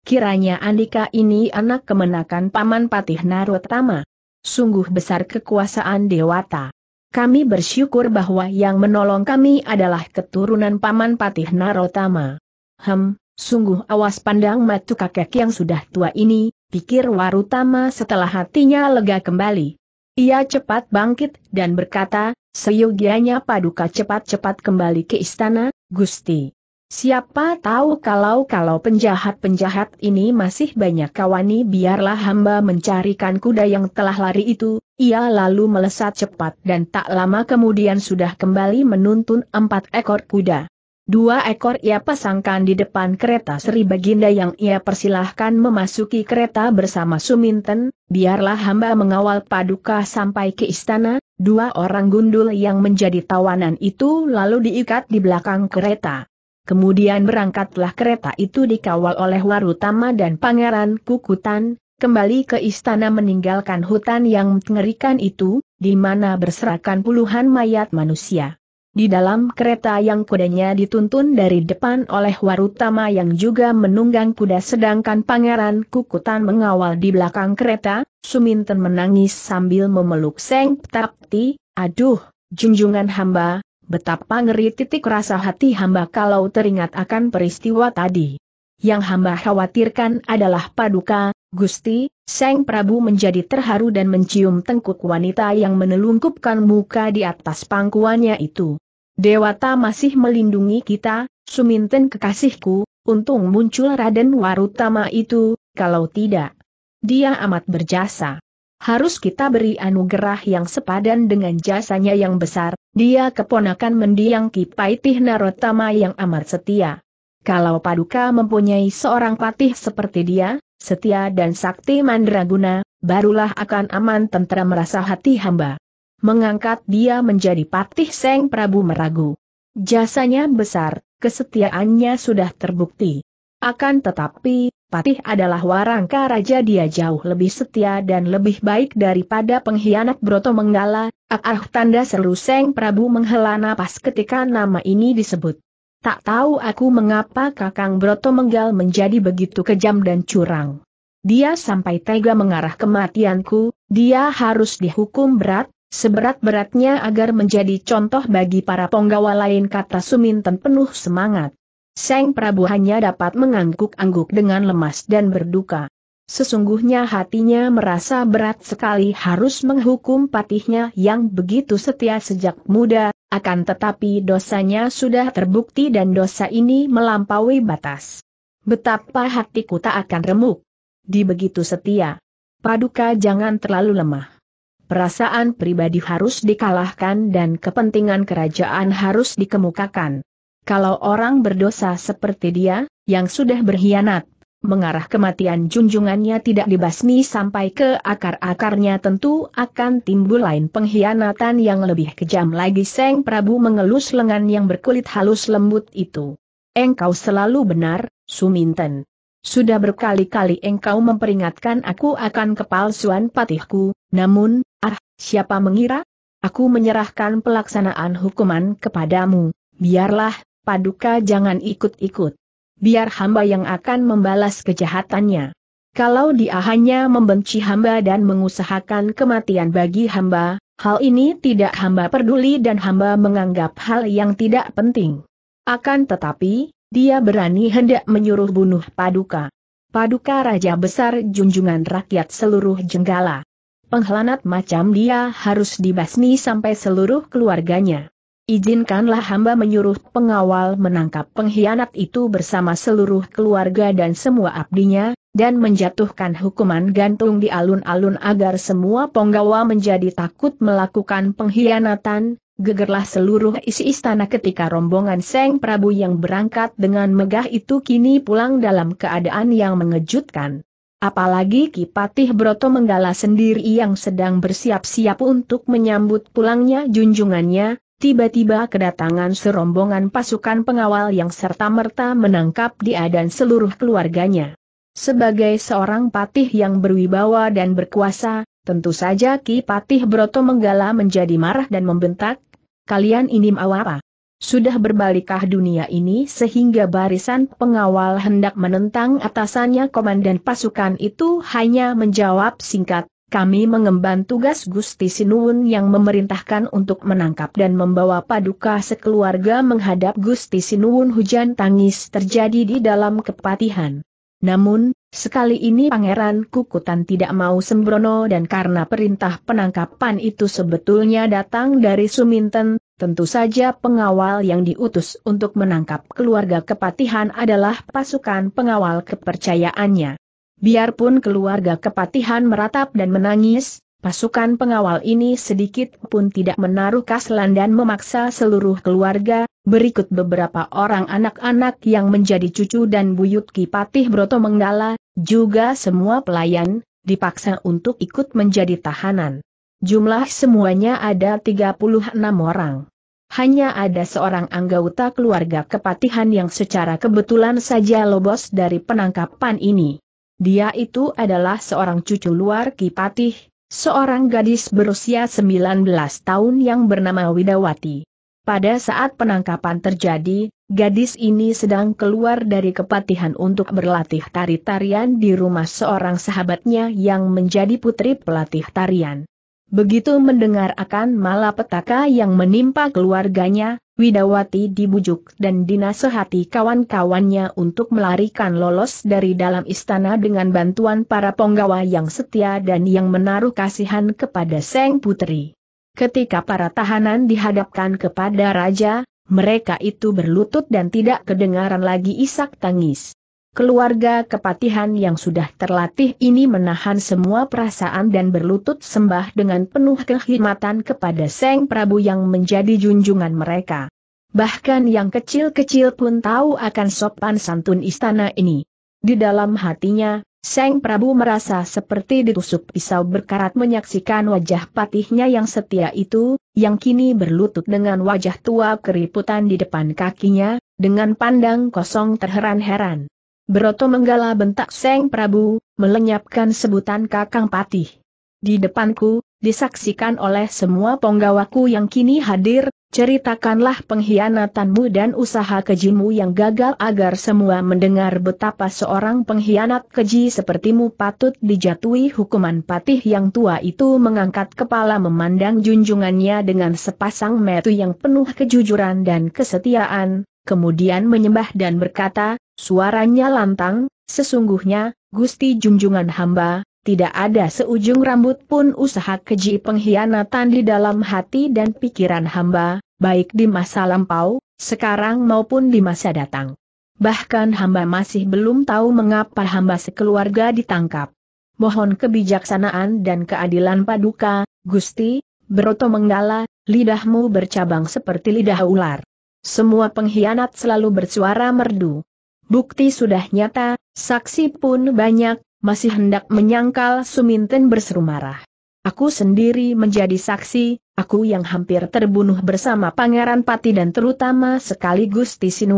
Kiranya Andika ini anak kemenakan Paman Patih Narotama. Sungguh besar kekuasaan Dewata. Kami bersyukur bahwa yang menolong kami adalah keturunan Paman Patih Narotama. Hem, sungguh awas pandang matu kakek yang sudah tua ini, pikir Warutama setelah hatinya lega kembali. Ia cepat bangkit dan berkata, seyogianya paduka cepat-cepat kembali ke istana, Gusti. Siapa tahu kalau-kalau penjahat-penjahat ini masih banyak kawani biarlah hamba mencarikan kuda yang telah lari itu, ia lalu melesat cepat dan tak lama kemudian sudah kembali menuntun empat ekor kuda. Dua ekor ia pasangkan di depan kereta Sri Baginda yang ia persilahkan memasuki kereta bersama Suminten, biarlah hamba mengawal paduka sampai ke istana, dua orang gundul yang menjadi tawanan itu lalu diikat di belakang kereta. Kemudian berangkatlah kereta itu dikawal oleh Warutama dan Pangeran Kukutan, kembali ke istana meninggalkan hutan yang mengerikan itu, di mana berserakan puluhan mayat manusia. Di dalam kereta yang kudanya dituntun dari depan oleh Warutama yang juga menunggang kuda sedangkan Pangeran Kukutan mengawal di belakang kereta, Suminten menangis sambil memeluk Seng Ptapti, aduh, junjungan hamba, betapa ngeri titik rasa hati hamba kalau teringat akan peristiwa tadi. Yang hamba khawatirkan adalah paduka, Gusti, Seng Prabu menjadi terharu dan mencium tengkuk wanita yang menelungkupkan muka di atas pangkuannya itu. Dewata masih melindungi kita, Suminten kekasihku, untung muncul Raden Warutama itu, kalau tidak. Dia amat berjasa harus kita beri anugerah yang sepadan dengan jasanya yang besar, dia keponakan mendiang Kipaitih Narotama yang amat setia. Kalau Paduka mempunyai seorang patih seperti dia, setia dan sakti mandraguna, barulah akan aman tentera merasa hati hamba. Mengangkat dia menjadi patih Seng Prabu Meragu. Jasanya besar, kesetiaannya sudah terbukti. Akan tetapi, Patih adalah warangka raja dia jauh lebih setia dan lebih baik daripada pengkhianat Broto Menggala, ah tanda seru Seng Prabu menghela napas ketika nama ini disebut. Tak tahu aku mengapa kakang Broto Menggal menjadi begitu kejam dan curang. Dia sampai tega mengarah kematianku, dia harus dihukum berat, seberat-beratnya agar menjadi contoh bagi para penggawa lain kata Suminten penuh semangat. Seng Prabu hanya dapat mengangguk-angguk dengan lemas dan berduka. Sesungguhnya hatinya merasa berat sekali harus menghukum patihnya yang begitu setia sejak muda, akan tetapi dosanya sudah terbukti dan dosa ini melampaui batas. Betapa hatiku tak akan remuk. Di begitu setia. Paduka jangan terlalu lemah perasaan pribadi harus dikalahkan dan kepentingan kerajaan harus dikemukakan. Kalau orang berdosa seperti dia, yang sudah berkhianat, mengarah kematian junjungannya tidak dibasmi sampai ke akar-akarnya tentu akan timbul lain pengkhianatan yang lebih kejam lagi Seng Prabu mengelus lengan yang berkulit halus lembut itu. Engkau selalu benar, Suminten. Sudah berkali-kali engkau memperingatkan aku akan kepalsuan patihku, namun, ah, siapa mengira? Aku menyerahkan pelaksanaan hukuman kepadamu, biarlah, Paduka jangan ikut-ikut. Biar hamba yang akan membalas kejahatannya. Kalau dia hanya membenci hamba dan mengusahakan kematian bagi hamba, hal ini tidak hamba peduli dan hamba menganggap hal yang tidak penting. Akan tetapi, dia berani hendak menyuruh bunuh Paduka. Paduka Raja Besar Junjungan Rakyat seluruh Jenggala. Pengkhianat macam dia harus dibasmi sampai seluruh keluarganya. Izinkanlah hamba menyuruh pengawal menangkap pengkhianat itu bersama seluruh keluarga dan semua abdinya, dan menjatuhkan hukuman gantung di alun-alun agar semua penggawa menjadi takut melakukan pengkhianatan, gegerlah seluruh isi istana ketika rombongan Seng Prabu yang berangkat dengan megah itu kini pulang dalam keadaan yang mengejutkan. Apalagi Kipatih Broto Menggala sendiri yang sedang bersiap-siap untuk menyambut pulangnya junjungannya, tiba-tiba kedatangan serombongan pasukan pengawal yang serta-merta menangkap dia dan seluruh keluarganya. Sebagai seorang patih yang berwibawa dan berkuasa, tentu saja Ki Patih Broto Menggala menjadi marah dan membentak, kalian ini mau apa? Sudah berbalikkah dunia ini sehingga barisan pengawal hendak menentang atasannya komandan pasukan itu hanya menjawab singkat, kami mengemban tugas Gusti Sinuun yang memerintahkan untuk menangkap dan membawa paduka sekeluarga menghadap Gusti Sinuun hujan tangis terjadi di dalam kepatihan. Namun, sekali ini Pangeran Kukutan tidak mau sembrono dan karena perintah penangkapan itu sebetulnya datang dari Suminten, tentu saja pengawal yang diutus untuk menangkap keluarga kepatihan adalah pasukan pengawal kepercayaannya. Biarpun keluarga kepatihan meratap dan menangis, pasukan pengawal ini sedikit pun tidak menaruh kaslan dan memaksa seluruh keluarga, berikut beberapa orang anak-anak yang menjadi cucu dan buyut Kipatih Broto Menggala, juga semua pelayan, dipaksa untuk ikut menjadi tahanan. Jumlah semuanya ada 36 orang. Hanya ada seorang anggota keluarga kepatihan yang secara kebetulan saja lobos dari penangkapan ini. Dia itu adalah seorang cucu luar Kipatih, seorang gadis berusia 19 tahun yang bernama Widawati. Pada saat penangkapan terjadi, gadis ini sedang keluar dari kepatihan untuk berlatih tari tarian di rumah seorang sahabatnya yang menjadi putri pelatih tarian. Begitu mendengar akan malapetaka yang menimpa keluarganya, Widawati dibujuk dan dinasehati kawan-kawannya untuk melarikan lolos dari dalam istana dengan bantuan para penggawa yang setia dan yang menaruh kasihan kepada Seng Putri. Ketika para tahanan dihadapkan kepada raja, mereka itu berlutut dan tidak kedengaran lagi isak tangis. Keluarga kepatihan yang sudah terlatih ini menahan semua perasaan dan berlutut sembah dengan penuh kehormatan kepada Seng Prabu yang menjadi junjungan mereka. Bahkan yang kecil-kecil pun tahu akan sopan santun istana ini. Di dalam hatinya, Seng Prabu merasa seperti ditusuk pisau berkarat menyaksikan wajah patihnya yang setia itu, yang kini berlutut dengan wajah tua keriputan di depan kakinya, dengan pandang kosong terheran-heran. Broto menggala bentak Seng Prabu, melenyapkan sebutan Kakang Patih. Di depanku, disaksikan oleh semua penggawaku yang kini hadir, ceritakanlah pengkhianatanmu dan usaha kejimu yang gagal agar semua mendengar betapa seorang pengkhianat keji sepertimu patut dijatuhi hukuman patih yang tua itu mengangkat kepala memandang junjungannya dengan sepasang metu yang penuh kejujuran dan kesetiaan, kemudian menyembah dan berkata, Suaranya lantang, sesungguhnya, Gusti Junjungan hamba, tidak ada seujung rambut pun usaha keji pengkhianatan di dalam hati dan pikiran hamba, baik di masa lampau, sekarang maupun di masa datang. Bahkan hamba masih belum tahu mengapa hamba sekeluarga ditangkap. Mohon kebijaksanaan dan keadilan paduka, Gusti, Broto Menggala, lidahmu bercabang seperti lidah ular. Semua pengkhianat selalu bersuara merdu. Bukti sudah nyata, saksi pun banyak, masih hendak menyangkal Suminten berseru marah. Aku sendiri menjadi saksi, aku yang hampir terbunuh bersama Pangeran Pati dan terutama sekaligus Gusti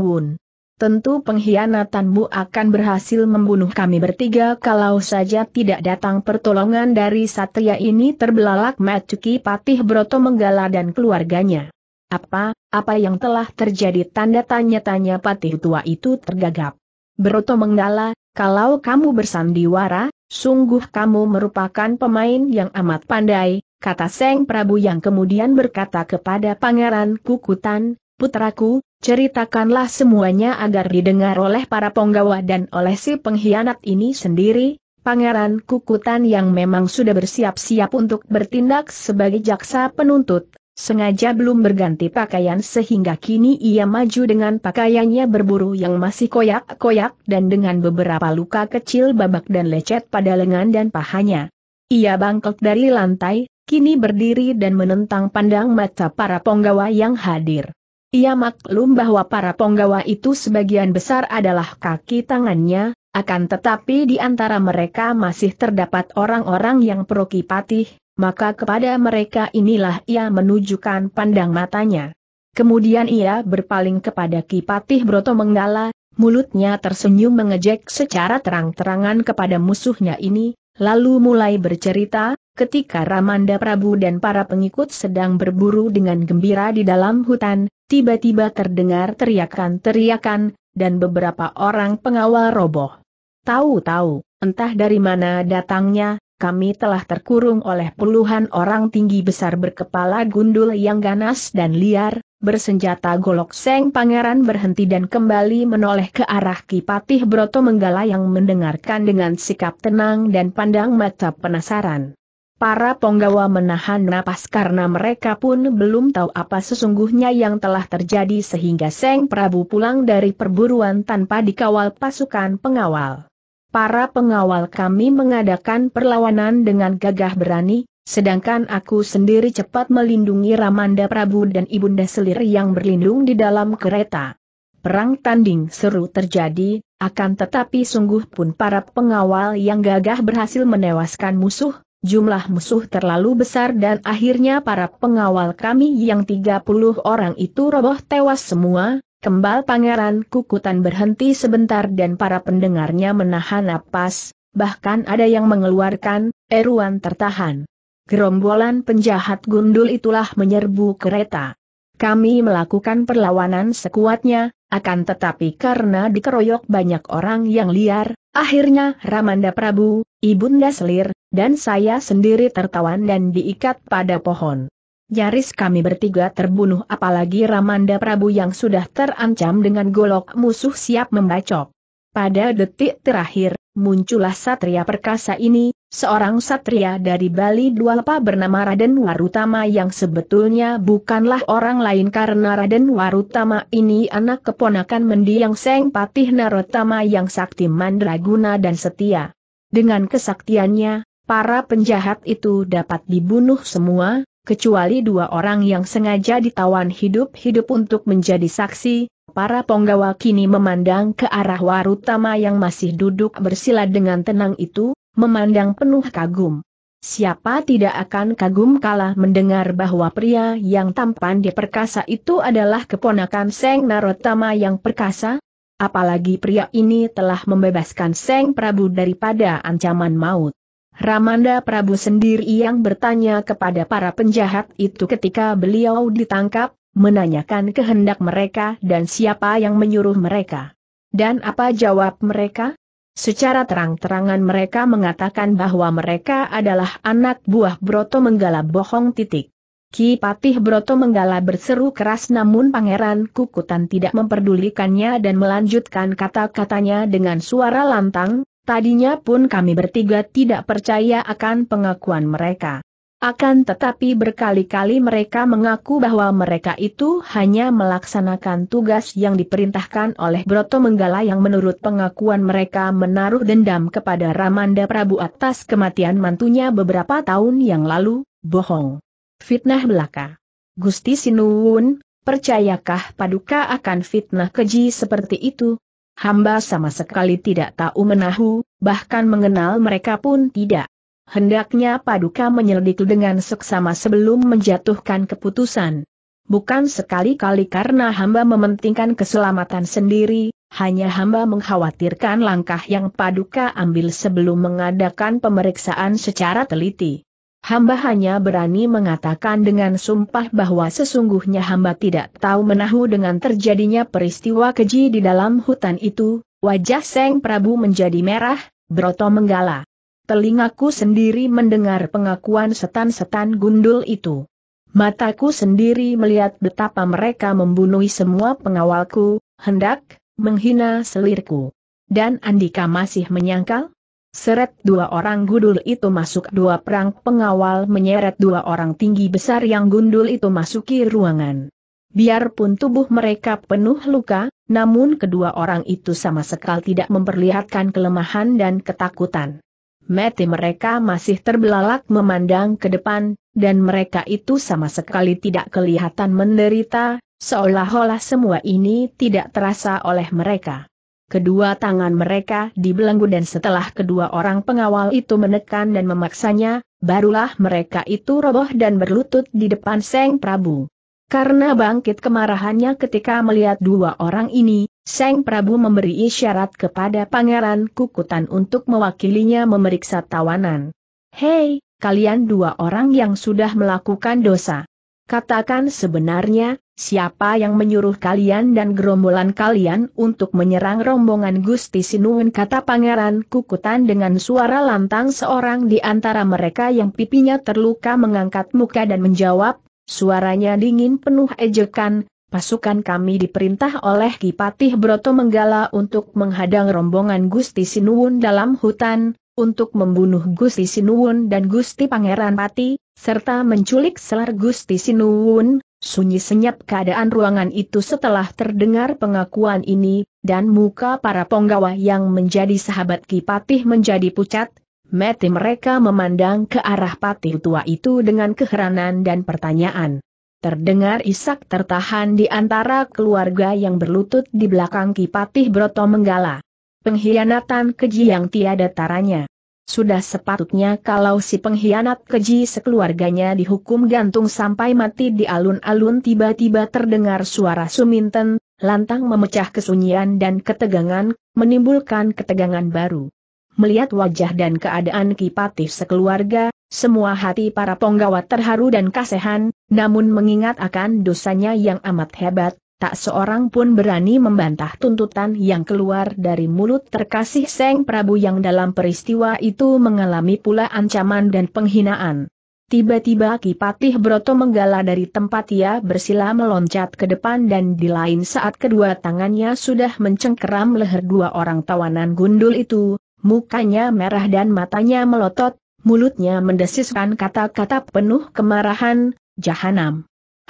Tentu pengkhianatanmu akan berhasil membunuh kami bertiga kalau saja tidak datang pertolongan dari satria ini terbelalak Macuki Patih Broto Menggala dan keluarganya. Apa, apa yang telah terjadi tanda tanya-tanya patih tua itu tergagap. Beroto menggala, kalau kamu bersandiwara, sungguh kamu merupakan pemain yang amat pandai, kata Seng Prabu yang kemudian berkata kepada Pangeran Kukutan, putraku, ceritakanlah semuanya agar didengar oleh para penggawa dan oleh si pengkhianat ini sendiri, Pangeran Kukutan yang memang sudah bersiap-siap untuk bertindak sebagai jaksa penuntut, Sengaja belum berganti pakaian sehingga kini ia maju dengan pakaiannya berburu yang masih koyak-koyak dan dengan beberapa luka kecil babak dan lecet pada lengan dan pahanya. Ia bangkok dari lantai, kini berdiri dan menentang pandang mata para penggawa yang hadir. Ia maklum bahwa para penggawa itu sebagian besar adalah kaki tangannya, akan tetapi di antara mereka masih terdapat orang-orang yang prokipatih, maka kepada mereka inilah ia menunjukkan pandang matanya. Kemudian ia berpaling kepada Kipatih Broto Menggala, mulutnya tersenyum mengejek secara terang-terangan kepada musuhnya ini, lalu mulai bercerita, ketika Ramanda Prabu dan para pengikut sedang berburu dengan gembira di dalam hutan, tiba-tiba terdengar teriakan-teriakan, dan beberapa orang pengawal roboh. Tahu-tahu, entah dari mana datangnya, kami telah terkurung oleh puluhan orang tinggi besar berkepala gundul yang ganas dan liar, bersenjata golok seng pangeran berhenti dan kembali menoleh ke arah Kipatih Broto Menggala yang mendengarkan dengan sikap tenang dan pandang mata penasaran. Para penggawa menahan napas karena mereka pun belum tahu apa sesungguhnya yang telah terjadi sehingga Seng Prabu pulang dari perburuan tanpa dikawal pasukan pengawal para pengawal kami mengadakan perlawanan dengan gagah berani, sedangkan aku sendiri cepat melindungi Ramanda Prabu dan Ibunda Selir yang berlindung di dalam kereta. Perang tanding seru terjadi, akan tetapi sungguh pun para pengawal yang gagah berhasil menewaskan musuh, jumlah musuh terlalu besar dan akhirnya para pengawal kami yang 30 orang itu roboh tewas semua, Kembal Pangeran Kukutan berhenti sebentar dan para pendengarnya menahan napas, bahkan ada yang mengeluarkan, eruan tertahan. Gerombolan penjahat gundul itulah menyerbu kereta. Kami melakukan perlawanan sekuatnya, akan tetapi karena dikeroyok banyak orang yang liar, akhirnya Ramanda Prabu, Ibunda Selir, dan saya sendiri tertawan dan diikat pada pohon. Nyaris kami bertiga terbunuh apalagi Ramanda Prabu yang sudah terancam dengan golok musuh siap membacok. Pada detik terakhir, muncullah satria perkasa ini, seorang satria dari Bali Dualpa bernama Raden Warutama yang sebetulnya bukanlah orang lain karena Raden Warutama ini anak keponakan mendiang Seng Patih Narotama yang sakti mandraguna dan setia. Dengan kesaktiannya, para penjahat itu dapat dibunuh semua, kecuali dua orang yang sengaja ditawan hidup-hidup untuk menjadi saksi, para penggawa kini memandang ke arah Warutama yang masih duduk bersila dengan tenang itu, memandang penuh kagum. Siapa tidak akan kagum kala mendengar bahwa pria yang tampan di perkasa itu adalah keponakan Seng Narotama yang perkasa? Apalagi pria ini telah membebaskan Seng Prabu daripada ancaman maut. Ramanda Prabu sendiri yang bertanya kepada para penjahat itu ketika beliau ditangkap, menanyakan kehendak mereka dan siapa yang menyuruh mereka. Dan apa jawab mereka? Secara terang-terangan mereka mengatakan bahwa mereka adalah anak buah Broto Menggala bohong titik. Ki Patih Broto Menggala berseru keras namun Pangeran Kukutan tidak memperdulikannya dan melanjutkan kata-katanya dengan suara lantang, Tadinya pun kami bertiga tidak percaya akan pengakuan mereka. Akan tetapi berkali-kali mereka mengaku bahwa mereka itu hanya melaksanakan tugas yang diperintahkan oleh Broto Menggala yang menurut pengakuan mereka menaruh dendam kepada Ramanda Prabu atas kematian mantunya beberapa tahun yang lalu, bohong. Fitnah belaka. Gusti Sinuwun, percayakah paduka akan fitnah keji seperti itu? hamba sama sekali tidak tahu menahu, bahkan mengenal mereka pun tidak. Hendaknya Paduka menyelidik dengan seksama sebelum menjatuhkan keputusan. Bukan sekali-kali karena hamba mementingkan keselamatan sendiri, hanya hamba mengkhawatirkan langkah yang Paduka ambil sebelum mengadakan pemeriksaan secara teliti. Hamba hanya berani mengatakan dengan sumpah bahwa sesungguhnya hamba tidak tahu menahu dengan terjadinya peristiwa keji di dalam hutan itu, wajah Seng Prabu menjadi merah, Broto menggala. Telingaku sendiri mendengar pengakuan setan-setan gundul itu. Mataku sendiri melihat betapa mereka membunuh semua pengawalku, hendak menghina selirku. Dan Andika masih menyangkal? Seret dua orang gundul itu masuk dua perang pengawal menyeret dua orang tinggi besar yang gundul itu masuki ruangan. Biarpun tubuh mereka penuh luka, namun kedua orang itu sama sekali tidak memperlihatkan kelemahan dan ketakutan. Mati mereka masih terbelalak memandang ke depan, dan mereka itu sama sekali tidak kelihatan menderita, seolah-olah semua ini tidak terasa oleh mereka. Kedua tangan mereka dibelenggu dan setelah kedua orang pengawal itu menekan dan memaksanya, barulah mereka itu roboh dan berlutut di depan Seng Prabu. Karena bangkit kemarahannya ketika melihat dua orang ini, Seng Prabu memberi isyarat kepada Pangeran Kukutan untuk mewakilinya memeriksa tawanan. Hei, kalian dua orang yang sudah melakukan dosa. Katakan sebenarnya, siapa yang menyuruh kalian dan gerombolan kalian untuk menyerang rombongan Gusti Sinuun kata Pangeran Kukutan dengan suara lantang seorang di antara mereka yang pipinya terluka mengangkat muka dan menjawab, suaranya dingin penuh ejekan, pasukan kami diperintah oleh Kipatih Broto Menggala untuk menghadang rombongan Gusti Sinuun dalam hutan, untuk membunuh Gusti Sinuun dan Gusti Pangeran Pati, serta menculik selar Gusti Sinuun, Sunyi senyap keadaan ruangan itu setelah terdengar pengakuan ini, dan muka para penggawa yang menjadi sahabat Kipatih menjadi pucat, mati mereka memandang ke arah patih tua itu dengan keheranan dan pertanyaan. Terdengar isak tertahan di antara keluarga yang berlutut di belakang Kipatih Broto Menggala. Pengkhianatan keji yang tiada taranya. Sudah sepatutnya kalau si pengkhianat keji sekeluarganya dihukum gantung sampai mati di alun-alun tiba-tiba terdengar suara Suminten, lantang memecah kesunyian dan ketegangan, menimbulkan ketegangan baru. Melihat wajah dan keadaan kipatif sekeluarga, semua hati para penggawa terharu dan kasihan, namun mengingat akan dosanya yang amat hebat, tak seorang pun berani membantah tuntutan yang keluar dari mulut terkasih Seng Prabu yang dalam peristiwa itu mengalami pula ancaman dan penghinaan. Tiba-tiba Kipatih Broto menggala dari tempat ia bersila meloncat ke depan dan di lain saat kedua tangannya sudah mencengkeram leher dua orang tawanan gundul itu, mukanya merah dan matanya melotot, mulutnya mendesiskan kata-kata penuh kemarahan, jahanam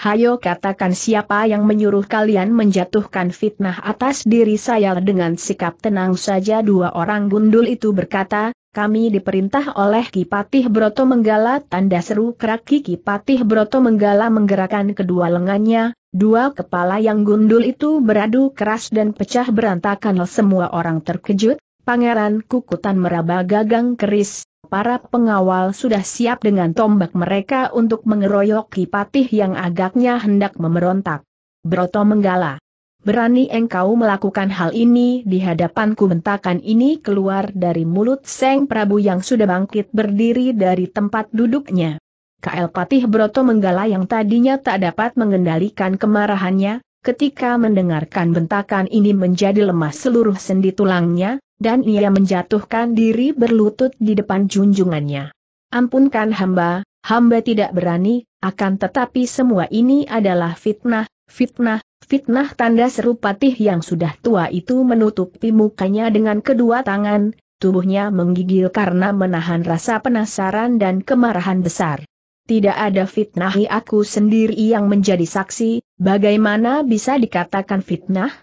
hayo katakan siapa yang menyuruh kalian menjatuhkan fitnah atas diri saya dengan sikap tenang saja dua orang gundul itu berkata, kami diperintah oleh Kipatih Broto Menggala tanda seru kerak Kipatih Broto Menggala menggerakkan kedua lengannya, dua kepala yang gundul itu beradu keras dan pecah berantakan semua orang terkejut, Pangeran Kukutan meraba gagang keris, para pengawal sudah siap dengan tombak mereka untuk mengeroyok Kipatih yang agaknya hendak memberontak. Broto menggala. Berani engkau melakukan hal ini di hadapanku bentakan ini keluar dari mulut Seng Prabu yang sudah bangkit berdiri dari tempat duduknya. KL Patih Broto Menggala yang tadinya tak dapat mengendalikan kemarahannya, Ketika mendengarkan bentakan ini menjadi lemah seluruh sendi tulangnya, dan ia menjatuhkan diri berlutut di depan junjungannya. Ampunkan hamba, hamba tidak berani, akan tetapi semua ini adalah fitnah, fitnah, fitnah tanda seru patih yang sudah tua itu menutupi mukanya dengan kedua tangan, tubuhnya menggigil karena menahan rasa penasaran dan kemarahan besar. Tidak ada fitnahi aku sendiri yang menjadi saksi, Bagaimana bisa dikatakan fitnah?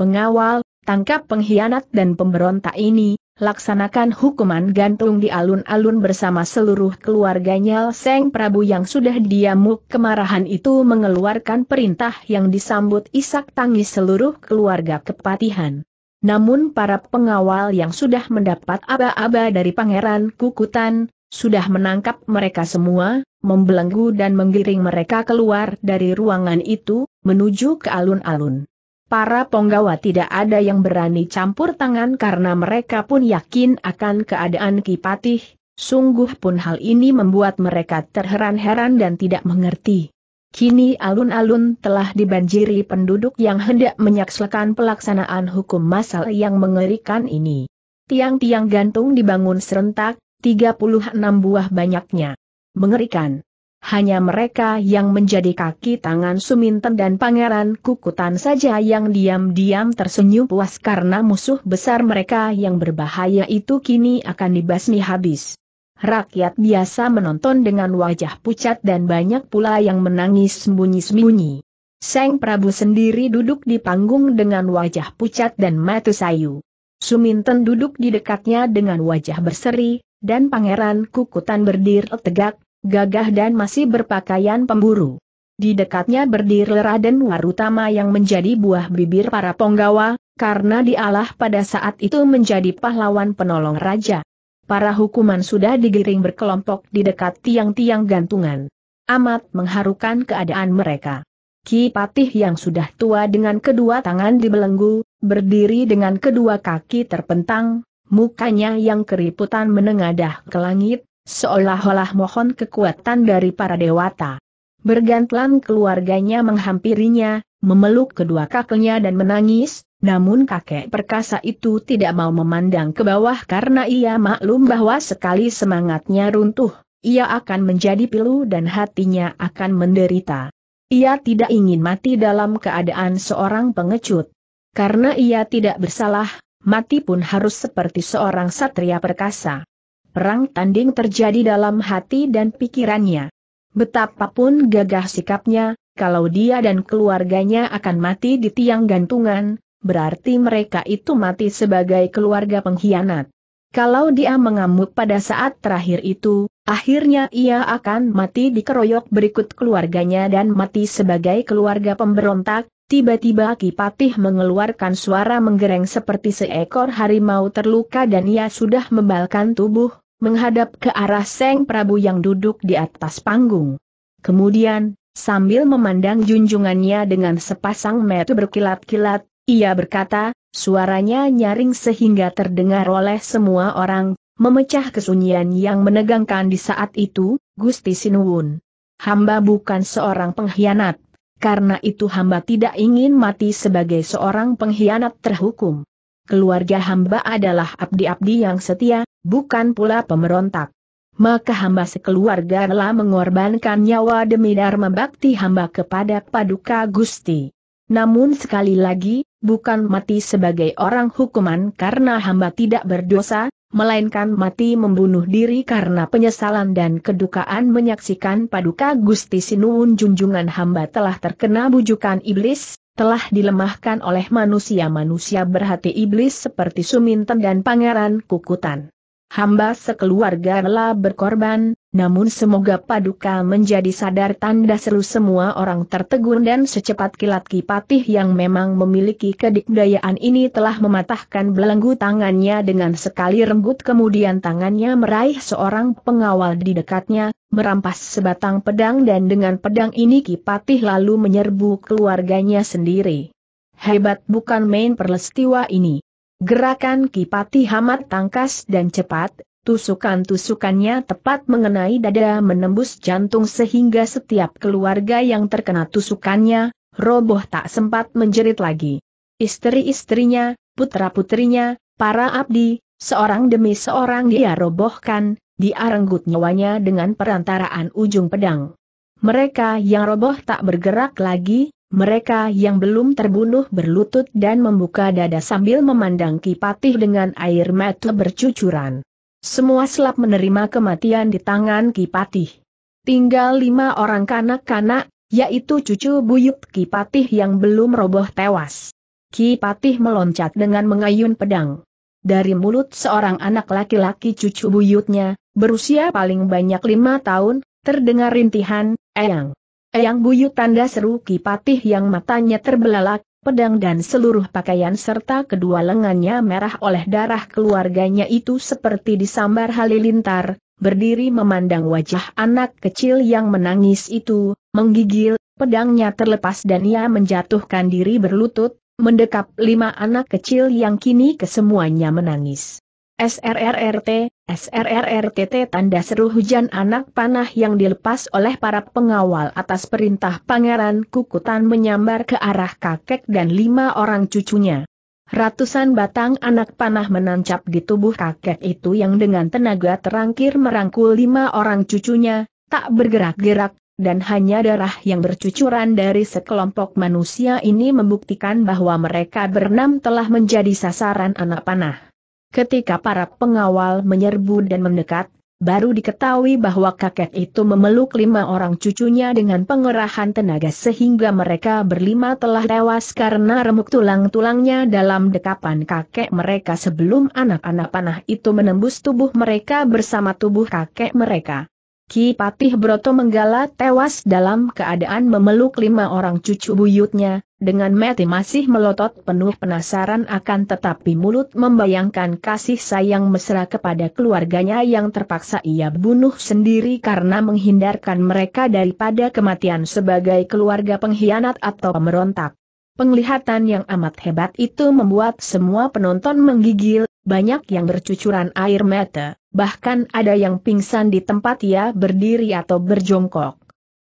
Pengawal, tangkap pengkhianat dan pemberontak ini, laksanakan hukuman gantung di alun-alun bersama seluruh keluarganya Seng Prabu yang sudah diamuk kemarahan itu mengeluarkan perintah yang disambut isak tangis seluruh keluarga kepatihan. Namun para pengawal yang sudah mendapat aba-aba dari Pangeran Kukutan, sudah menangkap mereka semua, membelenggu dan menggiring mereka keluar dari ruangan itu, menuju ke alun-alun. Para penggawa tidak ada yang berani campur tangan karena mereka pun yakin akan keadaan Kipatih, sungguh pun hal ini membuat mereka terheran-heran dan tidak mengerti. Kini alun-alun telah dibanjiri penduduk yang hendak menyaksikan pelaksanaan hukum masal yang mengerikan ini. Tiang-tiang gantung dibangun serentak, 36 buah banyaknya. Mengerikan. Hanya mereka yang menjadi kaki tangan Suminten dan Pangeran Kukutan saja yang diam-diam tersenyum puas karena musuh besar mereka yang berbahaya itu kini akan dibasmi habis. Rakyat biasa menonton dengan wajah pucat dan banyak pula yang menangis sembunyi-sembunyi. Seng Prabu sendiri duduk di panggung dengan wajah pucat dan mata sayu. Suminten duduk di dekatnya dengan wajah berseri, dan pangeran kukutan berdiri tegak, gagah dan masih berpakaian pemburu. Di dekatnya berdiri Raden Warutama yang menjadi buah bibir para penggawa, karena dialah pada saat itu menjadi pahlawan penolong raja. Para hukuman sudah digiring berkelompok di dekat tiang-tiang gantungan. Amat mengharukan keadaan mereka. Ki Patih yang sudah tua dengan kedua tangan dibelenggu, berdiri dengan kedua kaki terpentang, mukanya yang keriputan menengadah ke langit, seolah-olah mohon kekuatan dari para dewata. Bergantlan keluarganya menghampirinya, memeluk kedua kakinya dan menangis, namun kakek perkasa itu tidak mau memandang ke bawah karena ia maklum bahwa sekali semangatnya runtuh, ia akan menjadi pilu dan hatinya akan menderita. Ia tidak ingin mati dalam keadaan seorang pengecut. Karena ia tidak bersalah, mati pun harus seperti seorang satria perkasa. Perang tanding terjadi dalam hati dan pikirannya. Betapapun gagah sikapnya, kalau dia dan keluarganya akan mati di tiang gantungan, berarti mereka itu mati sebagai keluarga pengkhianat. Kalau dia mengamuk pada saat terakhir itu, Akhirnya ia akan mati dikeroyok berikut keluarganya dan mati sebagai keluarga pemberontak, Tiba-tiba Patih mengeluarkan suara menggereng seperti seekor harimau terluka dan ia sudah membalkan tubuh, menghadap ke arah Seng Prabu yang duduk di atas panggung. Kemudian, sambil memandang junjungannya dengan sepasang mata berkilat-kilat, ia berkata, suaranya nyaring sehingga terdengar oleh semua orang, memecah kesunyian yang menegangkan di saat itu, Gusti Sinuwun. Hamba bukan seorang pengkhianat. Karena itu hamba tidak ingin mati sebagai seorang pengkhianat terhukum. Keluarga hamba adalah abdi-abdi yang setia, bukan pula pemberontak. Maka hamba sekeluarga rela mengorbankan nyawa demi dharma bakti hamba kepada Paduka Gusti. Namun sekali lagi, bukan mati sebagai orang hukuman karena hamba tidak berdosa, melainkan mati membunuh diri karena penyesalan dan kedukaan menyaksikan paduka Gusti Sinuun junjungan hamba telah terkena bujukan iblis, telah dilemahkan oleh manusia-manusia berhati iblis seperti Suminten dan Pangeran Kukutan. Hamba sekeluarga rela berkorban, namun semoga Paduka menjadi sadar tanda seru semua orang tertegun dan secepat kilat Kipatih yang memang memiliki kedikdayaan ini telah mematahkan belenggu tangannya dengan sekali renggut kemudian tangannya meraih seorang pengawal di dekatnya, merampas sebatang pedang dan dengan pedang ini Kipatih lalu menyerbu keluarganya sendiri. Hebat bukan main perlestiwa ini. Gerakan Kipati hamat tangkas dan cepat, Tusukan-tusukannya tepat mengenai dada menembus jantung sehingga setiap keluarga yang terkena tusukannya, roboh tak sempat menjerit lagi. Istri-istrinya, putra-putrinya, para abdi, seorang demi seorang dia robohkan, diarenggut nyawanya dengan perantaraan ujung pedang. Mereka yang roboh tak bergerak lagi, mereka yang belum terbunuh berlutut dan membuka dada sambil memandang Kipatih dengan air mata bercucuran. Semua selap menerima kematian di tangan Kipatih. Tinggal lima orang kanak-kanak, yaitu cucu buyut Kipatih yang belum roboh tewas. Kipatih meloncat dengan mengayun pedang. Dari mulut seorang anak laki-laki cucu buyutnya, berusia paling banyak lima tahun, terdengar rintihan, Eyang. Eyang buyut tanda seru Kipatih yang matanya terbelalak, pedang dan seluruh pakaian serta kedua lengannya merah oleh darah keluarganya itu seperti disambar halilintar, berdiri memandang wajah anak kecil yang menangis itu, menggigil, pedangnya terlepas dan ia menjatuhkan diri berlutut, mendekap lima anak kecil yang kini kesemuanya menangis. SRRRT, SRRRTT tanda seru hujan anak panah yang dilepas oleh para pengawal atas perintah Pangeran Kukutan menyambar ke arah kakek dan lima orang cucunya. Ratusan batang anak panah menancap di tubuh kakek itu yang dengan tenaga terangkir merangkul lima orang cucunya, tak bergerak-gerak, dan hanya darah yang bercucuran dari sekelompok manusia ini membuktikan bahwa mereka berenam telah menjadi sasaran anak panah. Ketika para pengawal menyerbu dan mendekat, baru diketahui bahwa kakek itu memeluk lima orang cucunya dengan pengerahan tenaga sehingga mereka berlima telah tewas karena remuk tulang-tulangnya dalam dekapan kakek mereka sebelum anak-anak panah itu menembus tubuh mereka bersama tubuh kakek mereka. Ki Patih Broto Menggala tewas dalam keadaan memeluk lima orang cucu buyutnya, dengan mati masih melotot penuh penasaran akan tetapi mulut membayangkan kasih sayang mesra kepada keluarganya yang terpaksa ia bunuh sendiri karena menghindarkan mereka daripada kematian sebagai keluarga pengkhianat atau pemberontak. Penglihatan yang amat hebat itu membuat semua penonton menggigil, banyak yang bercucuran air mata, bahkan ada yang pingsan di tempat ia berdiri atau berjongkok.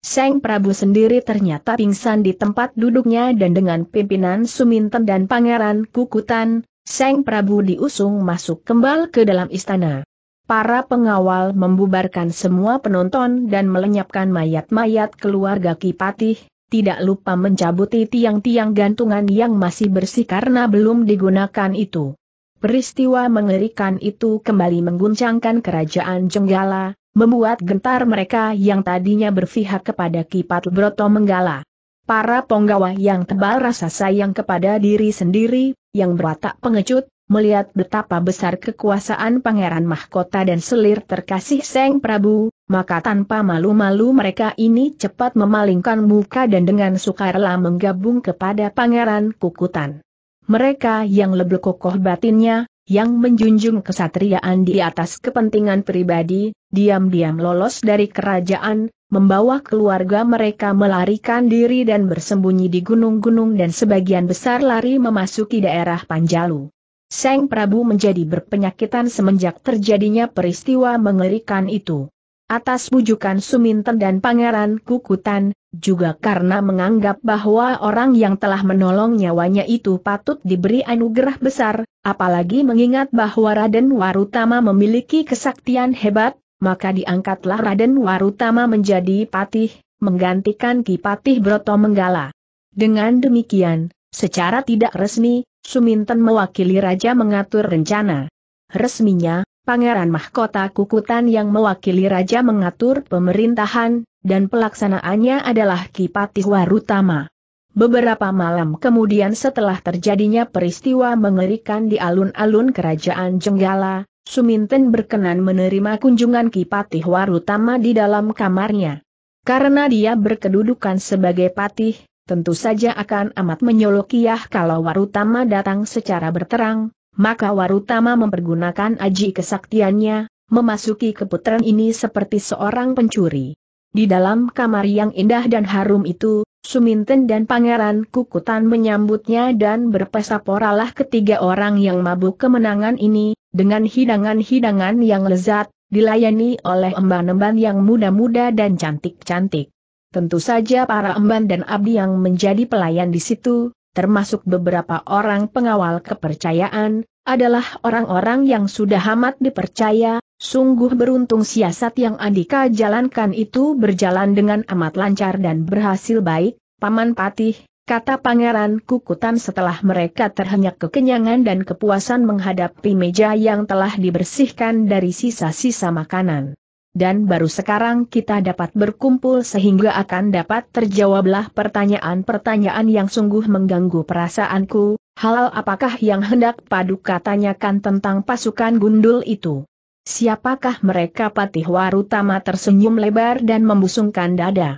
Seng Prabu sendiri ternyata pingsan di tempat duduknya dan dengan pimpinan Suminten dan Pangeran Kukutan, Seng Prabu diusung masuk kembali ke dalam istana. Para pengawal membubarkan semua penonton dan melenyapkan mayat-mayat keluarga Kipatih, tidak lupa mencabuti tiang-tiang gantungan yang masih bersih karena belum digunakan itu. Peristiwa mengerikan itu kembali mengguncangkan kerajaan Jenggala, membuat gentar mereka yang tadinya berpihak kepada Kipat Broto Menggala. Para penggawa yang tebal rasa sayang kepada diri sendiri, yang berwatak pengecut, melihat betapa besar kekuasaan Pangeran Mahkota dan selir terkasih Seng Prabu, maka tanpa malu-malu mereka ini cepat memalingkan muka dan dengan sukarela menggabung kepada Pangeran Kukutan. Mereka yang lebih kokoh batinnya, yang menjunjung kesatriaan di atas kepentingan pribadi, diam-diam lolos dari kerajaan, membawa keluarga mereka melarikan diri dan bersembunyi di gunung-gunung dan sebagian besar lari memasuki daerah Panjalu. Seng Prabu menjadi berpenyakitan semenjak terjadinya peristiwa mengerikan itu atas bujukan Suminten dan Pangeran Kukutan, juga karena menganggap bahwa orang yang telah menolong nyawanya itu patut diberi anugerah besar, apalagi mengingat bahwa Raden Warutama memiliki kesaktian hebat, maka diangkatlah Raden Warutama menjadi patih, menggantikan Kipatih Broto Menggala. Dengan demikian, secara tidak resmi, Suminten mewakili Raja mengatur rencana. Resminya, Pangeran Mahkota Kukutan yang mewakili Raja mengatur pemerintahan, dan pelaksanaannya adalah Kipati Warutama. Beberapa malam kemudian setelah terjadinya peristiwa mengerikan di alun-alun kerajaan Jenggala, Suminten berkenan menerima kunjungan Kipati Warutama di dalam kamarnya. Karena dia berkedudukan sebagai patih, tentu saja akan amat menyolokiah kalau Warutama datang secara berterang, maka Warutama mempergunakan aji kesaktiannya, memasuki keputaran ini seperti seorang pencuri. Di dalam kamar yang indah dan harum itu, Suminten dan Pangeran Kukutan menyambutnya dan berpesta poralah ketiga orang yang mabuk kemenangan ini, dengan hidangan-hidangan yang lezat, dilayani oleh emban-emban yang muda-muda dan cantik-cantik. Tentu saja para emban dan abdi yang menjadi pelayan di situ, termasuk beberapa orang pengawal kepercayaan, adalah orang-orang yang sudah amat dipercaya, sungguh beruntung siasat yang Andika jalankan itu berjalan dengan amat lancar dan berhasil baik, Paman Patih, kata Pangeran Kukutan setelah mereka terhenyak kekenyangan dan kepuasan menghadapi meja yang telah dibersihkan dari sisa-sisa makanan dan baru sekarang kita dapat berkumpul sehingga akan dapat terjawablah pertanyaan-pertanyaan yang sungguh mengganggu perasaanku, halal apakah yang hendak paduka tanyakan tentang pasukan gundul itu. Siapakah mereka Patih Warutama tersenyum lebar dan membusungkan dada.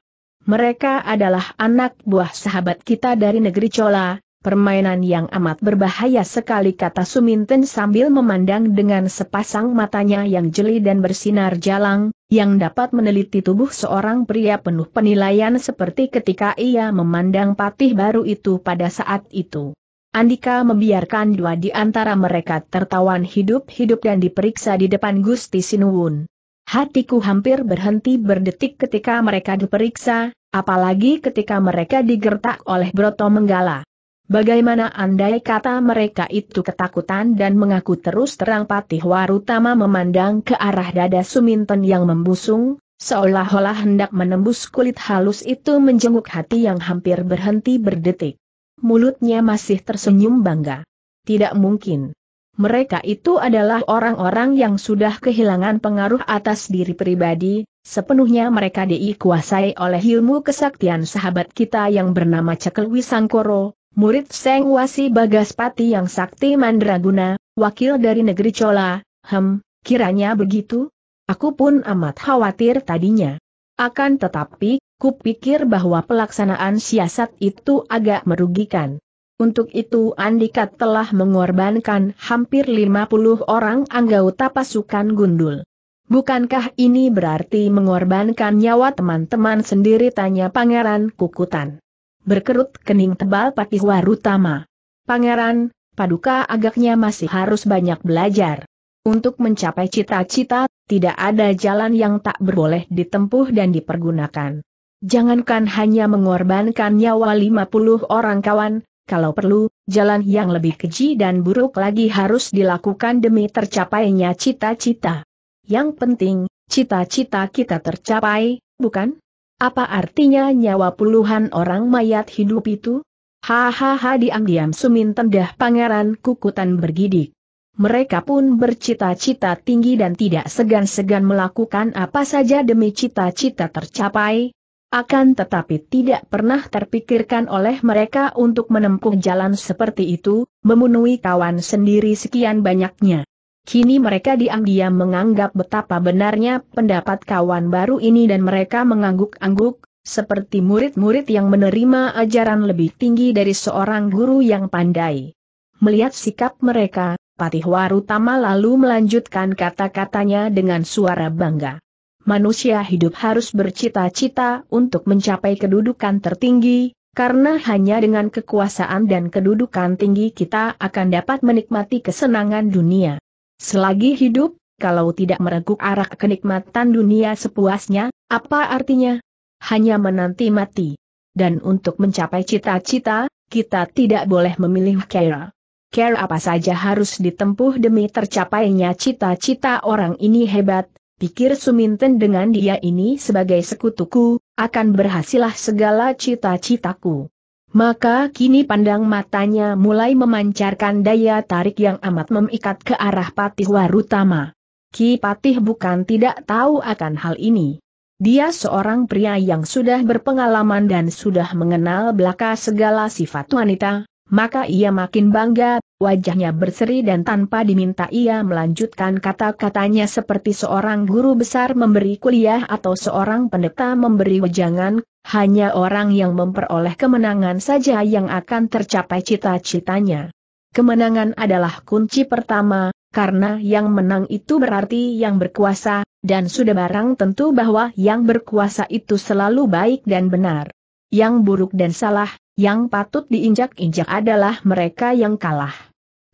Mereka adalah anak buah sahabat kita dari negeri Cola, permainan yang amat berbahaya sekali kata Suminten sambil memandang dengan sepasang matanya yang jeli dan bersinar jalang, yang dapat meneliti tubuh seorang pria penuh penilaian seperti ketika ia memandang patih baru itu pada saat itu. Andika membiarkan dua di antara mereka tertawan hidup-hidup dan diperiksa di depan Gusti Sinuwun. Hatiku hampir berhenti berdetik ketika mereka diperiksa, apalagi ketika mereka digertak oleh Broto Menggala. Bagaimana andai kata mereka itu ketakutan dan mengaku terus terang Patih Warutama memandang ke arah dada Suminten yang membusung, seolah-olah hendak menembus kulit halus itu menjenguk hati yang hampir berhenti berdetik. Mulutnya masih tersenyum bangga. Tidak mungkin. Mereka itu adalah orang-orang yang sudah kehilangan pengaruh atas diri pribadi, sepenuhnya mereka dikuasai oleh ilmu kesaktian sahabat kita yang bernama Cekelwi Wisangkoro, murid Seng Wasi Bagaspati yang sakti mandraguna, wakil dari negeri Cola, hem, kiranya begitu? Aku pun amat khawatir tadinya. Akan tetapi, kupikir bahwa pelaksanaan siasat itu agak merugikan. Untuk itu Andika telah mengorbankan hampir 50 orang anggota pasukan gundul. Bukankah ini berarti mengorbankan nyawa teman-teman sendiri tanya Pangeran Kukutan berkerut kening tebal patih warutama. Pangeran, paduka agaknya masih harus banyak belajar. Untuk mencapai cita-cita, tidak ada jalan yang tak berboleh ditempuh dan dipergunakan. Jangankan hanya mengorbankan nyawa 50 orang kawan, kalau perlu, jalan yang lebih keji dan buruk lagi harus dilakukan demi tercapainya cita-cita. Yang penting, cita-cita kita tercapai, bukan? Apa artinya nyawa puluhan orang mayat hidup itu? Hahaha diam-diam Sumin tendah pangeran kukutan bergidik. Mereka pun bercita-cita tinggi dan tidak segan-segan melakukan apa saja demi cita-cita tercapai. Akan tetapi tidak pernah terpikirkan oleh mereka untuk menempuh jalan seperti itu, memenuhi kawan sendiri sekian banyaknya. Kini mereka diam-diam menganggap betapa benarnya pendapat kawan baru ini dan mereka mengangguk-angguk, seperti murid-murid yang menerima ajaran lebih tinggi dari seorang guru yang pandai. Melihat sikap mereka, Patih Warutama lalu melanjutkan kata-katanya dengan suara bangga. Manusia hidup harus bercita-cita untuk mencapai kedudukan tertinggi, karena hanya dengan kekuasaan dan kedudukan tinggi kita akan dapat menikmati kesenangan dunia. Selagi hidup, kalau tidak mereguk arah kenikmatan dunia sepuasnya, apa artinya? Hanya menanti mati. Dan untuk mencapai cita-cita, kita tidak boleh memilih kera. Kera apa saja harus ditempuh demi tercapainya cita-cita orang ini hebat, pikir Suminten dengan dia ini sebagai sekutuku, akan berhasilah segala cita-citaku. Maka kini pandang matanya mulai memancarkan daya tarik yang amat memikat ke arah Patih Warutama. Ki Patih bukan tidak tahu akan hal ini. Dia seorang pria yang sudah berpengalaman dan sudah mengenal belaka segala sifat wanita, maka ia makin bangga Wajahnya berseri dan tanpa diminta ia melanjutkan kata-katanya seperti seorang guru besar memberi kuliah atau seorang pendeta memberi wejangan, hanya orang yang memperoleh kemenangan saja yang akan tercapai cita-citanya. Kemenangan adalah kunci pertama, karena yang menang itu berarti yang berkuasa, dan sudah barang tentu bahwa yang berkuasa itu selalu baik dan benar. Yang buruk dan salah, yang patut diinjak-injak adalah mereka yang kalah.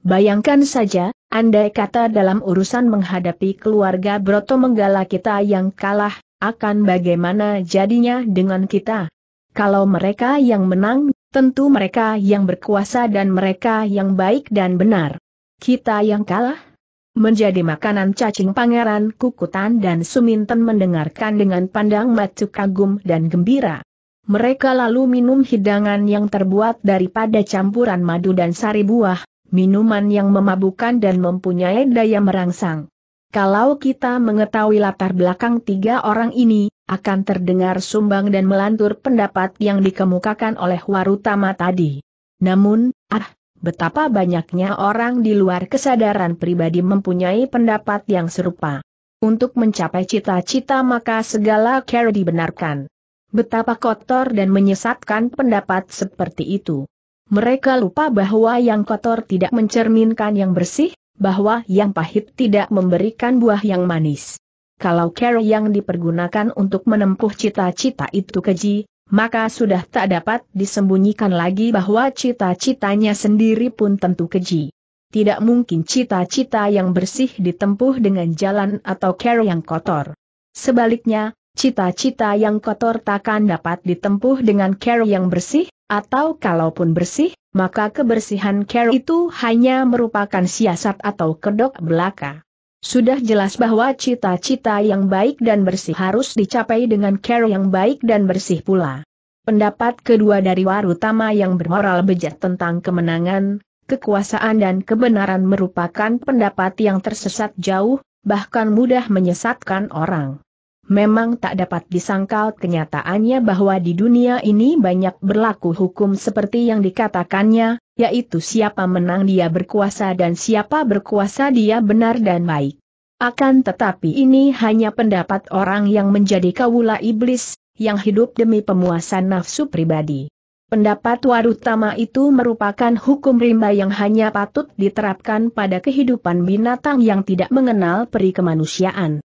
Bayangkan saja, andai kata dalam urusan menghadapi keluarga Broto Menggala kita yang kalah, akan bagaimana jadinya dengan kita? Kalau mereka yang menang, tentu mereka yang berkuasa dan mereka yang baik dan benar. Kita yang kalah? Menjadi makanan cacing pangeran Kukutan dan Suminten mendengarkan dengan pandang matu kagum dan gembira. Mereka lalu minum hidangan yang terbuat daripada campuran madu dan sari buah, minuman yang memabukan dan mempunyai daya merangsang. Kalau kita mengetahui latar belakang tiga orang ini, akan terdengar sumbang dan melantur pendapat yang dikemukakan oleh Warutama tadi. Namun, ah, betapa banyaknya orang di luar kesadaran pribadi mempunyai pendapat yang serupa. Untuk mencapai cita-cita maka segala cara dibenarkan. Betapa kotor dan menyesatkan pendapat seperti itu. Mereka lupa bahwa yang kotor tidak mencerminkan yang bersih, bahwa yang pahit tidak memberikan buah yang manis. Kalau care yang dipergunakan untuk menempuh cita-cita itu keji, maka sudah tak dapat disembunyikan lagi bahwa cita-citanya sendiri pun tentu keji. Tidak mungkin cita-cita yang bersih ditempuh dengan jalan atau care yang kotor. Sebaliknya, Cita-cita yang kotor takkan dapat ditempuh dengan care yang bersih, atau kalaupun bersih, maka kebersihan care itu hanya merupakan siasat atau kedok belaka. Sudah jelas bahwa cita-cita yang baik dan bersih harus dicapai dengan care yang baik dan bersih pula. Pendapat kedua dari Warutama yang bermoral bejat tentang kemenangan, kekuasaan dan kebenaran merupakan pendapat yang tersesat jauh, bahkan mudah menyesatkan orang memang tak dapat disangkal kenyataannya bahwa di dunia ini banyak berlaku hukum seperti yang dikatakannya, yaitu siapa menang dia berkuasa dan siapa berkuasa dia benar dan baik. Akan tetapi ini hanya pendapat orang yang menjadi kawula iblis, yang hidup demi pemuasan nafsu pribadi. Pendapat Warutama itu merupakan hukum rimba yang hanya patut diterapkan pada kehidupan binatang yang tidak mengenal peri kemanusiaan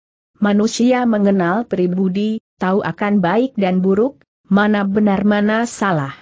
manusia mengenal pribudi, tahu akan baik dan buruk, mana benar mana salah.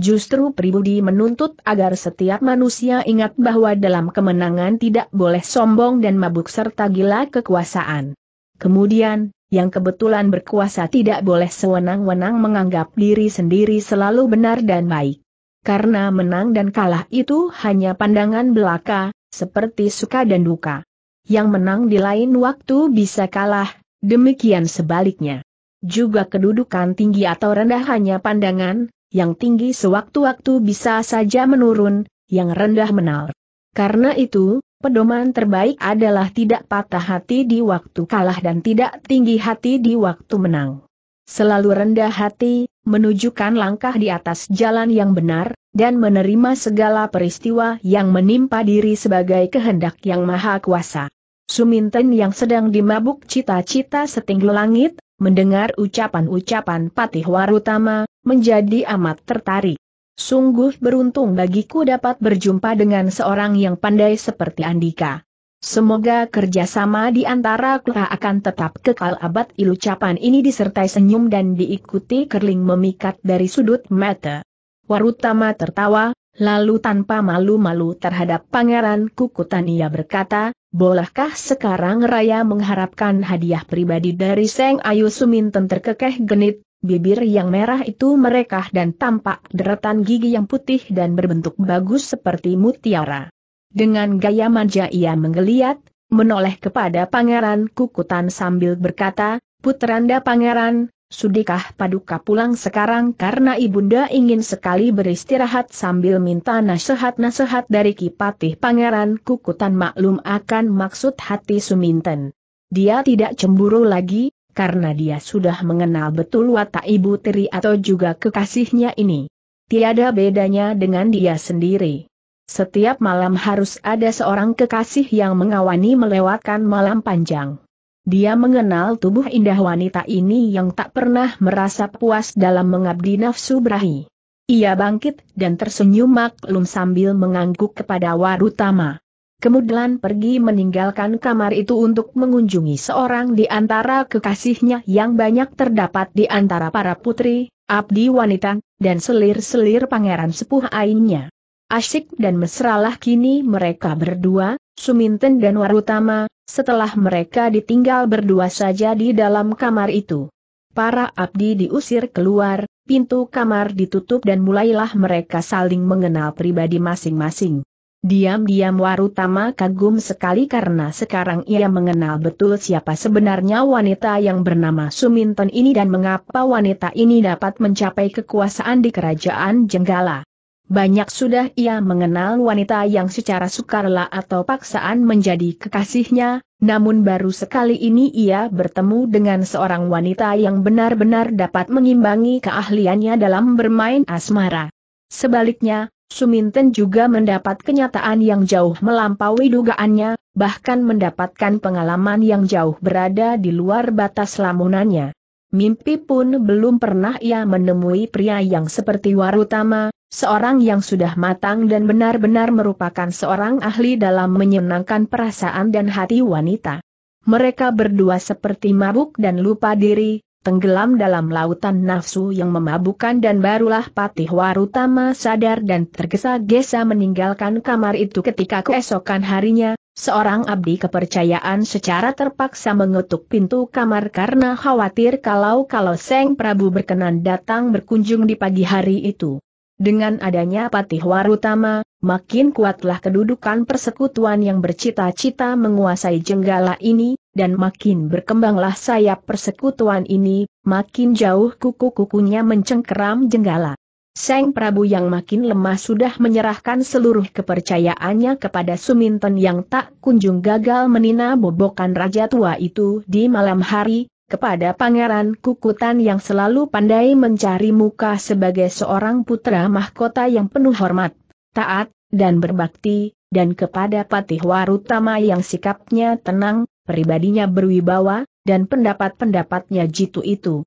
Justru pribudi menuntut agar setiap manusia ingat bahwa dalam kemenangan tidak boleh sombong dan mabuk serta gila kekuasaan. Kemudian, yang kebetulan berkuasa tidak boleh sewenang-wenang menganggap diri sendiri selalu benar dan baik. Karena menang dan kalah itu hanya pandangan belaka, seperti suka dan duka yang menang di lain waktu bisa kalah, demikian sebaliknya. Juga kedudukan tinggi atau rendah hanya pandangan, yang tinggi sewaktu-waktu bisa saja menurun, yang rendah menar. Karena itu, pedoman terbaik adalah tidak patah hati di waktu kalah dan tidak tinggi hati di waktu menang. Selalu rendah hati, menunjukkan langkah di atas jalan yang benar, dan menerima segala peristiwa yang menimpa diri sebagai kehendak yang maha kuasa. Suminten yang sedang dimabuk cita-cita setinggi langit, mendengar ucapan-ucapan Patih Warutama, menjadi amat tertarik. Sungguh beruntung bagiku dapat berjumpa dengan seorang yang pandai seperti Andika. Semoga kerjasama di antara kita akan tetap kekal abad ilucapan ini disertai senyum dan diikuti kerling memikat dari sudut mata. Warutama tertawa, lalu tanpa malu-malu terhadap pangeran kukutan ia berkata, Bolehkah sekarang Raya mengharapkan hadiah pribadi dari Seng Ayu Suminten terkekeh genit, bibir yang merah itu merekah dan tampak deretan gigi yang putih dan berbentuk bagus seperti mutiara. Dengan gaya manja ia menggeliat, menoleh kepada pangeran kukutan sambil berkata, Putranda pangeran, Sudikah Paduka pulang sekarang karena Ibunda ingin sekali beristirahat sambil minta nasihat-nasihat dari Kipatih Pangeran Kukutan maklum akan maksud hati Suminten. Dia tidak cemburu lagi, karena dia sudah mengenal betul watak Ibu Tiri atau juga kekasihnya ini. Tiada bedanya dengan dia sendiri. Setiap malam harus ada seorang kekasih yang mengawani melewatkan malam panjang. Dia mengenal tubuh indah wanita ini yang tak pernah merasa puas dalam mengabdi nafsu berahi. Ia bangkit dan tersenyum maklum sambil mengangguk kepada Warutama. Kemudian pergi meninggalkan kamar itu untuk mengunjungi seorang di antara kekasihnya yang banyak terdapat di antara para putri, abdi wanita, dan selir-selir pangeran sepuh ainnya. Asyik dan mesralah kini mereka berdua, Suminten dan Warutama, setelah mereka ditinggal berdua saja di dalam kamar itu. Para abdi diusir keluar, pintu kamar ditutup dan mulailah mereka saling mengenal pribadi masing-masing. Diam-diam Warutama kagum sekali karena sekarang ia mengenal betul siapa sebenarnya wanita yang bernama Suminton ini dan mengapa wanita ini dapat mencapai kekuasaan di kerajaan Jenggala. Banyak sudah ia mengenal wanita yang secara sukarela atau paksaan menjadi kekasihnya, namun baru sekali ini ia bertemu dengan seorang wanita yang benar-benar dapat mengimbangi keahliannya dalam bermain asmara. Sebaliknya, Suminten juga mendapat kenyataan yang jauh melampaui dugaannya, bahkan mendapatkan pengalaman yang jauh berada di luar batas lamunannya. Mimpi pun belum pernah ia menemui pria yang seperti Warutama, seorang yang sudah matang dan benar-benar merupakan seorang ahli dalam menyenangkan perasaan dan hati wanita. Mereka berdua seperti mabuk dan lupa diri, tenggelam dalam lautan nafsu yang memabukkan dan barulah Patih Warutama sadar dan tergesa-gesa meninggalkan kamar itu ketika keesokan harinya, seorang abdi kepercayaan secara terpaksa mengetuk pintu kamar karena khawatir kalau-kalau Seng Prabu berkenan datang berkunjung di pagi hari itu. Dengan adanya Patih Warutama, makin kuatlah kedudukan persekutuan yang bercita-cita menguasai jenggala ini, dan makin berkembanglah sayap persekutuan ini, makin jauh kuku-kukunya mencengkeram jenggala. Seng Prabu yang makin lemah sudah menyerahkan seluruh kepercayaannya kepada Suminten yang tak kunjung gagal menina bobokan raja tua itu di malam hari, kepada Pangeran Kukutan yang selalu pandai mencari muka sebagai seorang putra mahkota yang penuh hormat, taat, dan berbakti, dan kepada Patih Warutama yang sikapnya tenang, pribadinya berwibawa, dan pendapat-pendapatnya jitu itu.